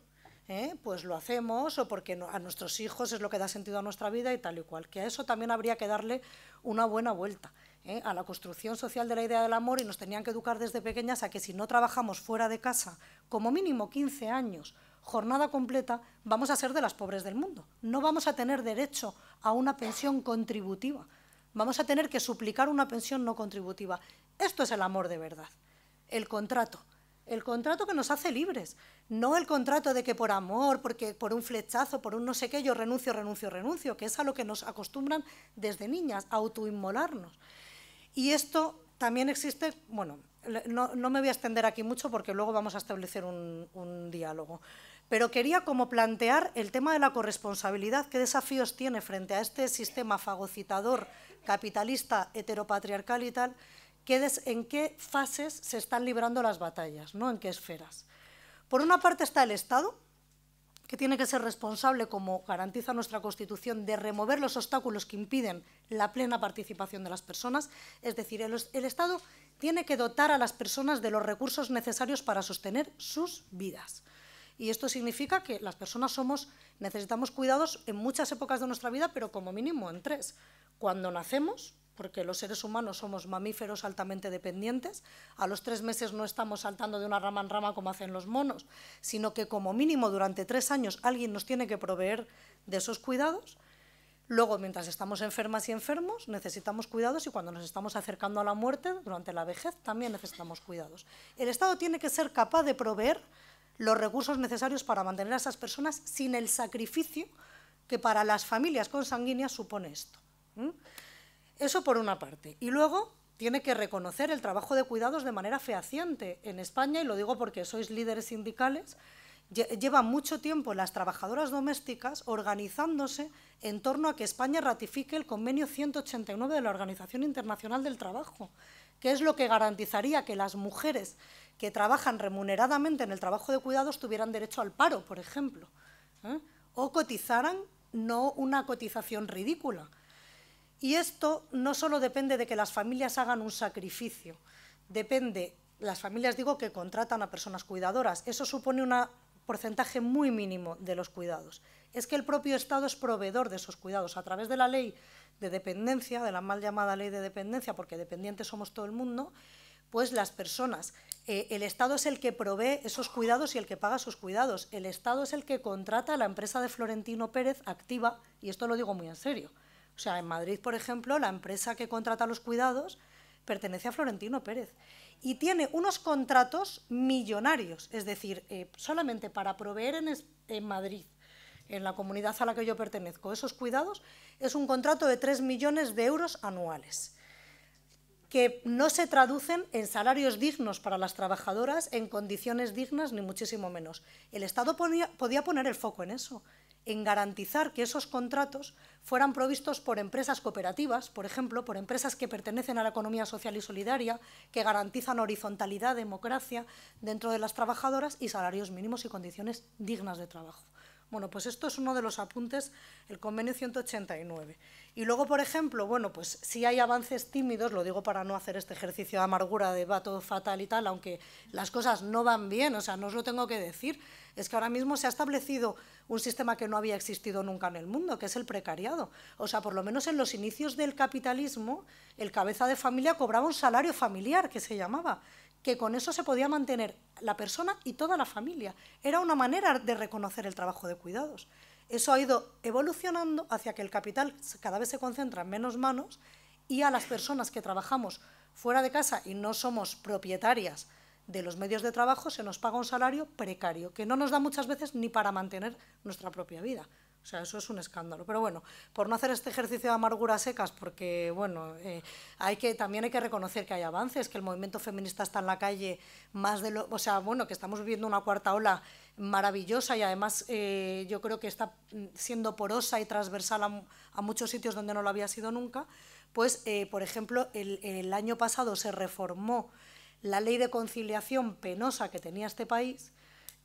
¿eh? pues lo hacemos o porque a nuestros hijos es lo que da sentido a nuestra vida y tal y cual. Que a eso también habría que darle una buena vuelta. ¿eh? A la construcción social de la idea del amor y nos tenían que educar desde pequeñas a que si no trabajamos fuera de casa, como mínimo 15 años, jornada completa, vamos a ser de las pobres del mundo. No vamos a tener derecho a una pensión contributiva. Vamos a tener que suplicar una pensión no contributiva. Esto es el amor de verdad, el contrato, el contrato que nos hace libres, no el contrato de que por amor, porque por un flechazo, por un no sé qué, yo renuncio, renuncio, renuncio, que es a lo que nos acostumbran desde niñas, autoinmolarnos. Y esto también existe, bueno, no, me voy a extender aquí mucho porque luego vamos a establecer un, un, diálogo, pero quería como plantear el tema de la corresponsabilidad, qué desafíos tiene frente a este sistema fagocitador, capitalista, heteropatriarcal y tal, en qué fases se están librando las batallas, ¿no? en qué esferas. Por una parte está el Estado, que tiene que ser responsable, como garantiza nuestra Constitución, de remover los obstáculos que impiden la plena participación de las personas. Es decir, el, el Estado tiene que dotar a las personas de los recursos necesarios para sostener sus vidas. Y esto significa que las personas somos, necesitamos cuidados en muchas épocas de nuestra vida, pero como mínimo en tres. Cuando nacemos, porque los seres humanos somos mamíferos altamente dependientes, a los tres meses no estamos saltando de una rama en rama como hacen los monos, sino que como mínimo durante tres años alguien nos tiene que proveer de esos cuidados. Luego, mientras estamos enfermas y enfermos, necesitamos cuidados y cuando nos estamos acercando a la muerte, durante la vejez, también necesitamos cuidados. El Estado tiene que ser capaz de proveer los recursos necesarios para mantener a esas personas sin el sacrificio que para las familias consanguíneas supone esto. Eso por una parte. Y luego tiene que reconocer el trabajo de cuidados de manera fehaciente en España, y lo digo porque sois líderes sindicales, llevan mucho tiempo las trabajadoras domésticas organizándose en torno a que España ratifique el convenio 189 de la Organización Internacional del Trabajo, que es lo que garantizaría que las mujeres que trabajan remuneradamente en el trabajo de cuidados tuvieran derecho al paro, por ejemplo, ¿eh? o cotizaran no una cotización ridícula, y esto no solo depende de que las familias hagan un sacrificio, depende, las familias digo que contratan a personas cuidadoras, eso supone un porcentaje muy mínimo de los cuidados. Es que el propio Estado es proveedor de esos cuidados a través de la ley de dependencia, de la mal llamada ley de dependencia, porque dependientes somos todo el mundo, pues las personas. Eh, el Estado es el que provee esos cuidados y el que paga esos cuidados. El Estado es el que contrata a la empresa de Florentino Pérez activa, y esto lo digo muy en serio, o sea, en Madrid, por ejemplo, la empresa que contrata los cuidados pertenece a Florentino Pérez y tiene unos contratos millonarios, es decir, eh, solamente para proveer en, Madrid, en la comunidad a la que yo pertenezco, esos cuidados, es un contrato de 3 millones de euros anuales, que no se traducen en salarios dignos para las trabajadoras, en condiciones dignas, ni muchísimo menos. El Estado podía poner el foco en eso en garantizar que esos contratos fueran provistos por empresas cooperativas, por ejemplo, por empresas que pertenecen a la economía social y solidaria, que garantizan horizontalidad, democracia dentro de las trabajadoras y salarios mínimos y condiciones dignas de trabajo. Bueno, pues esto es uno de los apuntes, el convenio 189. Y luego, por ejemplo, bueno, pues si hay avances tímidos, lo digo para no hacer este ejercicio de amargura de va fatal y tal, aunque las cosas no van bien, o sea, no os lo tengo que decir, es que ahora mismo se ha establecido un sistema que no había existido nunca en el mundo, que es el precariado. O sea, por lo menos en los inicios del capitalismo, el cabeza de familia cobraba un salario familiar, que se llamaba, que con eso se podía mantener la persona y toda la familia. Era una manera de reconocer el trabajo de cuidados. Eso ha ido evolucionando hacia que el capital cada vez se concentra en menos manos y a las personas que trabajamos fuera de casa y no somos propietarias de los medios de trabajo se nos paga un salario precario, que no nos da muchas veces ni para mantener nuestra propia vida. O sea, eso es un escándalo. Pero bueno, por no hacer este ejercicio de amarguras secas, porque bueno, eh, también hay que reconocer que hay avances, que el movimiento feminista está en la calle más de lo, o sea, bueno, que estamos viviendo una cuarta ola maravillosa y además eh, yo creo que está siendo porosa y transversal a, muchos sitios donde no lo había sido nunca, pues, eh, por ejemplo, el, año pasado se reformó la ley de conciliación penosa que tenía este país,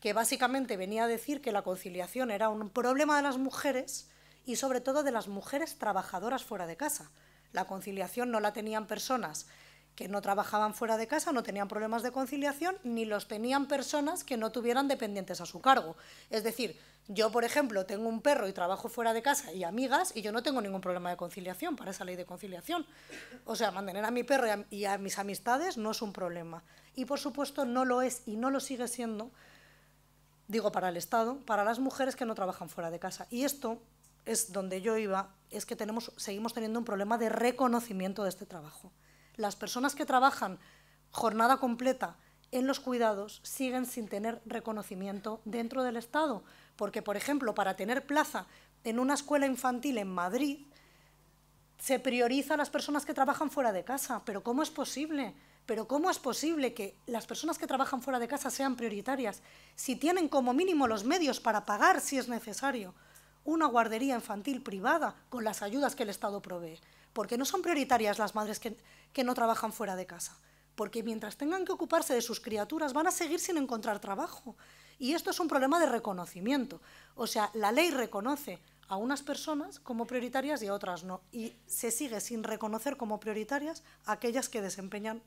que básicamente venía a decir que la conciliación era un problema de las mujeres y sobre todo de las mujeres trabajadoras fuera de casa. La conciliación no la tenían personas que no trabajaban fuera de casa, no tenían problemas de conciliación, ni los tenían personas que no tuvieran dependientes a su cargo. Es decir, yo, por ejemplo, tengo un perro y trabajo fuera de casa y amigas, y yo no tengo ningún problema de conciliación para esa ley de conciliación. O sea, mantener a mi perro y a, mis amistades no es un problema. Y, por supuesto, no lo es y no lo sigue siendo, digo, para el Estado, para las mujeres que no trabajan fuera de casa. Y esto es donde yo iba, es que tenemos, seguimos teniendo un problema de reconocimiento de este trabajo las personas que trabajan jornada completa en los cuidados siguen sin tener reconocimiento dentro del Estado, porque, por ejemplo, para tener plaza en una escuela infantil en Madrid, se prioriza a las personas que trabajan fuera de casa. Pero ¿cómo es posible? Pero ¿cómo es posible que las personas que trabajan fuera de casa sean prioritarias si tienen como mínimo los medios para pagar si es necesario? una guardería infantil privada con las ayudas que el Estado provee, porque no son prioritarias las madres que, no trabajan fuera de casa, porque mientras tengan que ocuparse de sus criaturas van a seguir sin encontrar trabajo. Y esto es un problema de reconocimiento. O sea, la ley reconoce a unas personas como prioritarias y a otras no. Y se sigue sin reconocer como prioritarias aquellas que desempeñan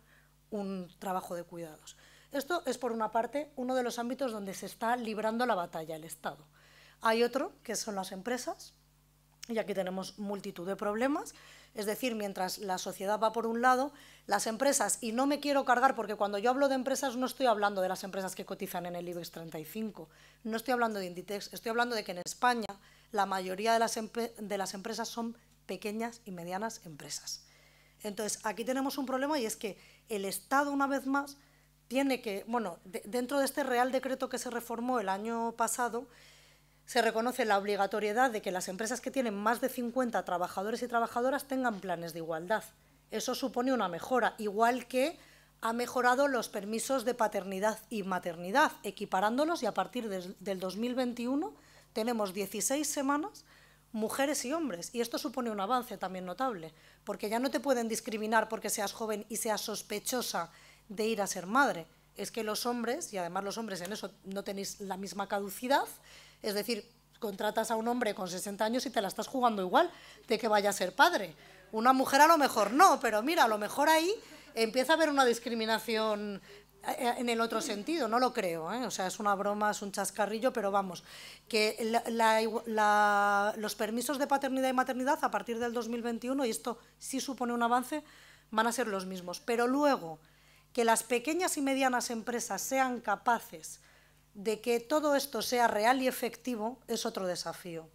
un trabajo de cuidados. Esto es, por una parte, uno de los ámbitos donde se está librando la batalla el Estado. Hay otro, que son las empresas, y aquí tenemos multitud de problemas. Es decir, mientras la sociedad va por un lado, las empresas, y no me quiero cargar, porque cuando yo hablo de empresas no estoy hablando de las empresas que cotizan en el IBEX 35, no estoy hablando de Inditex, estoy hablando de que en España la mayoría de las, empresas son pequeñas y medianas empresas. Entonces, aquí tenemos un problema y es que el Estado, una vez más, tiene que, bueno, dentro de este Real Decreto que se reformó el año pasado, se reconoce la obligatoriedad de que las empresas que tienen más de 50 trabajadores y trabajadoras tengan planes de igualdad. Eso supone una mejora, igual que ha mejorado los permisos de paternidad y maternidad, equiparándolos y a partir del 2021 tenemos 16 semanas mujeres y hombres. Y esto supone un avance también notable, porque ya no te pueden discriminar porque seas joven y seas sospechosa de ir a ser madre. Es que los hombres, y además los hombres en eso no tenéis la misma caducidad, es decir, contratas a un hombre con 60 años y te la estás jugando igual de que vaya a ser padre. Una mujer a lo mejor no, pero mira, a lo mejor ahí empieza a haber una discriminación eh, eh, en el otro sentido, no lo creo, ¿eh? o sea, es una broma, es un chascarrillo, pero vamos, que los permisos de paternidad y maternidad a partir del 2021, y esto sí supone un avance, van a ser los mismos. Pero luego, que las pequeñas y medianas empresas sean capaces de que todo esto sea real y efectivo es otro desafío.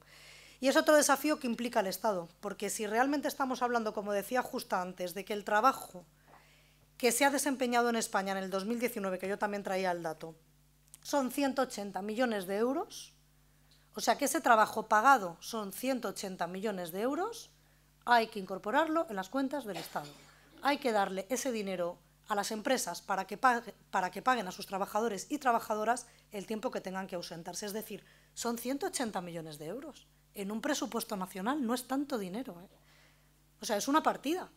Y es otro desafío que implica el Estado, porque si realmente estamos hablando, como decía justo antes, de que el trabajo que se ha desempeñado en España en el 2019, que yo también traía el dato, son 180 millones de euros, o sea que ese trabajo pagado son 180 millones de euros, hay que incorporarlo en las cuentas del Estado. Hay que darle ese dinero a las empresas para que, paguen a sus trabajadores y trabajadoras el tiempo que tengan que ausentarse. Es decir, son 180 millones de euros. En un presupuesto nacional no es tanto dinero. ¿eh? O sea, es una partida.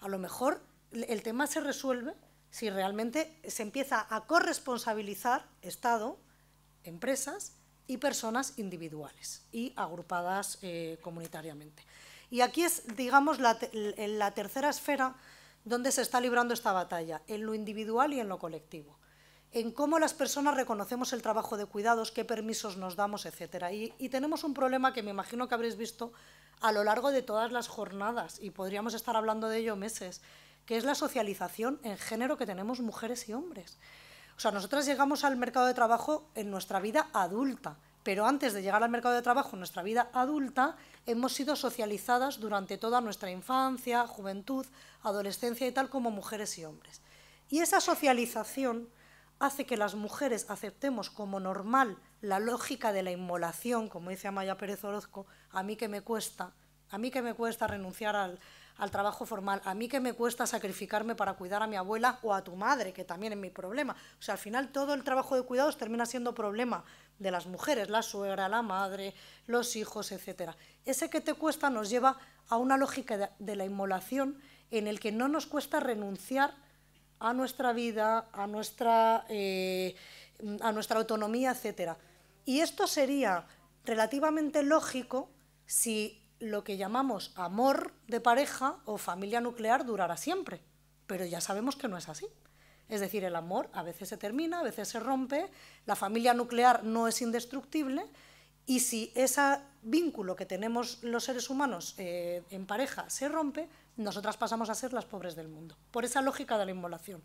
A lo mejor el tema se resuelve si realmente se empieza a corresponsabilizar Estado, empresas y personas individuales y agrupadas eh, comunitariamente. Y aquí es, digamos, la, la tercera esfera dónde se está librando esta batalla, en lo individual y en lo colectivo, en cómo las personas reconocemos el trabajo de cuidados, qué permisos nos damos, etc. Y, tenemos un problema que me imagino que habréis visto a lo largo de todas las jornadas, y podríamos estar hablando de ello meses, que es la socialización en género que tenemos mujeres y hombres. O sea, nosotras llegamos al mercado de trabajo en nuestra vida adulta, pero antes de llegar al mercado de trabajo en nuestra vida adulta, hemos sido socializadas durante toda nuestra infancia, juventud, adolescencia y tal como mujeres y hombres. Y esa socialización hace que las mujeres aceptemos como normal la lógica de la inmolación, como dice Amaya Pérez Orozco, a mí que me cuesta, a mí que me cuesta renunciar al, al trabajo formal, a mí que me cuesta sacrificarme para cuidar a mi abuela o a tu madre, que también es mi problema. O sea, al final todo el trabajo de cuidados termina siendo problema de las mujeres, la suegra, la madre, los hijos, etcétera. Ese que te cuesta nos lleva a una lógica de, la inmolación en el que no nos cuesta renunciar a nuestra vida, a nuestra, eh, a nuestra autonomía, etcétera. Y esto sería relativamente lógico si lo que llamamos amor de pareja o familia nuclear durara siempre, pero ya sabemos que no es así. Es decir, el amor a veces se termina, a veces se rompe, la familia nuclear no es indestructible y si ese vínculo que tenemos los seres humanos eh, en pareja se rompe, nosotras pasamos a ser las pobres del mundo, por esa lógica de la inmolación.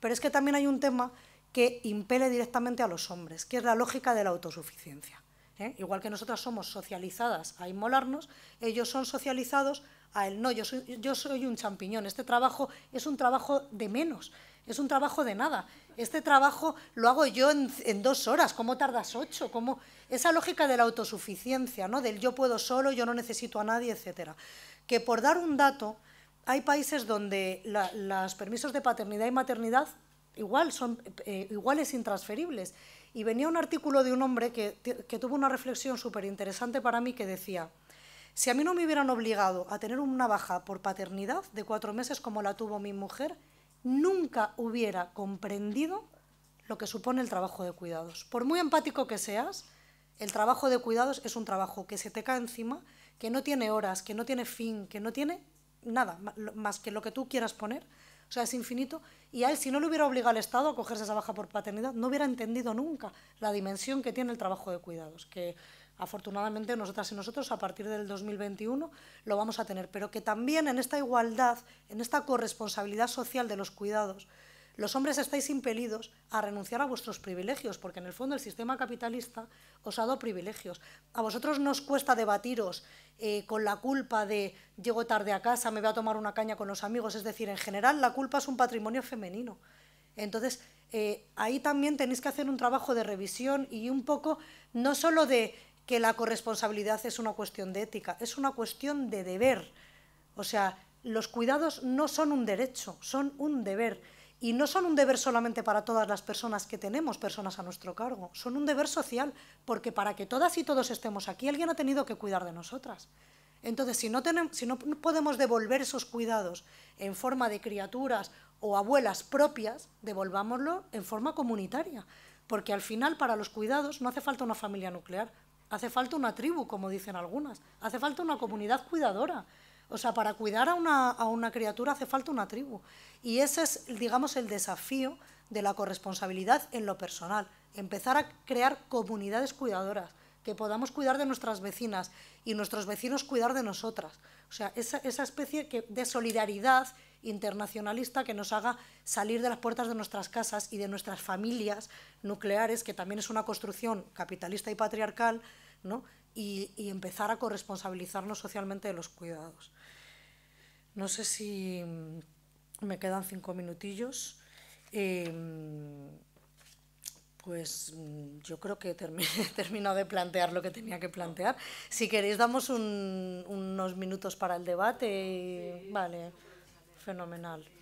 Pero es que también hay un tema que impele directamente a los hombres, que es la lógica de la autosuficiencia. ¿eh? Igual que nosotras somos socializadas a inmolarnos, ellos son socializados a el no, yo yo soy un champiñón, este trabajo es un trabajo de menos. Es un trabajo de nada. Este trabajo lo hago yo en, dos horas. ¿Cómo tardas ocho? ¿Cómo? Esa lógica de la autosuficiencia, ¿no? del yo puedo solo, yo no necesito a nadie, etcétera. Que por dar un dato, hay países donde los permisos de paternidad y maternidad igual son eh, iguales intransferibles. Y venía un artículo de un hombre que, que tuvo una reflexión súper interesante para mí que decía, si a mí no me hubieran obligado a tener una baja por paternidad de cuatro meses como la tuvo mi mujer, nunca hubiera comprendido lo que supone el trabajo de cuidados. Por muy empático que seas, el trabajo de cuidados es un trabajo que se te cae encima, que no tiene horas, que no tiene fin, que no tiene nada más que lo que tú quieras poner. O sea, es infinito. Y a él, si no le hubiera obligado al Estado a cogerse esa baja por paternidad, no hubiera entendido nunca la dimensión que tiene el trabajo de cuidados. Que Afortunadamente nosotras y nosotros a partir del 2021 lo vamos a tener, pero que también en esta igualdad, en esta corresponsabilidad social de los cuidados, los hombres estáis impelidos a renunciar a vuestros privilegios, porque en el fondo el sistema capitalista os ha dado privilegios. A vosotros nos cuesta debatiros eh, con la culpa de llego tarde a casa, me voy a tomar una caña con los amigos, es decir, en general la culpa es un patrimonio femenino. Entonces, eh, ahí también tenéis que hacer un trabajo de revisión y un poco, no solo de que la corresponsabilidad es una cuestión de ética, es una cuestión de deber. O sea, los cuidados no son un derecho, son un deber. Y no son un deber solamente para todas las personas que tenemos personas a nuestro cargo, son un deber social, porque para que todas y todos estemos aquí, alguien ha tenido que cuidar de nosotras. Entonces, si no, si no podemos devolver esos cuidados en forma de criaturas o abuelas propias, devolvámoslo en forma comunitaria. Porque al final, para los cuidados, no hace falta una familia nuclear, hace falta una tribu, como dicen algunas, hace falta una comunidad cuidadora. O sea, para cuidar a una, criatura hace falta una tribu. Y ese es, digamos, el desafío de la corresponsabilidad en lo personal, empezar a crear comunidades cuidadoras, que podamos cuidar de nuestras vecinas y nuestros vecinos cuidar de nosotras. O sea, esa, especie de solidaridad internacionalista que nos haga salir de las puertas de nuestras casas y de nuestras familias nucleares, que también es una construcción capitalista y patriarcal, ¿no? Y, empezar a corresponsabilizarnos socialmente de los cuidados. No sé si mm, me quedan cinco minutillos. Em, pues mm, yo creo que he terminado de plantear lo que tenía que plantear. Si queréis, damos unos minutos para el debate. vale, fenomenal.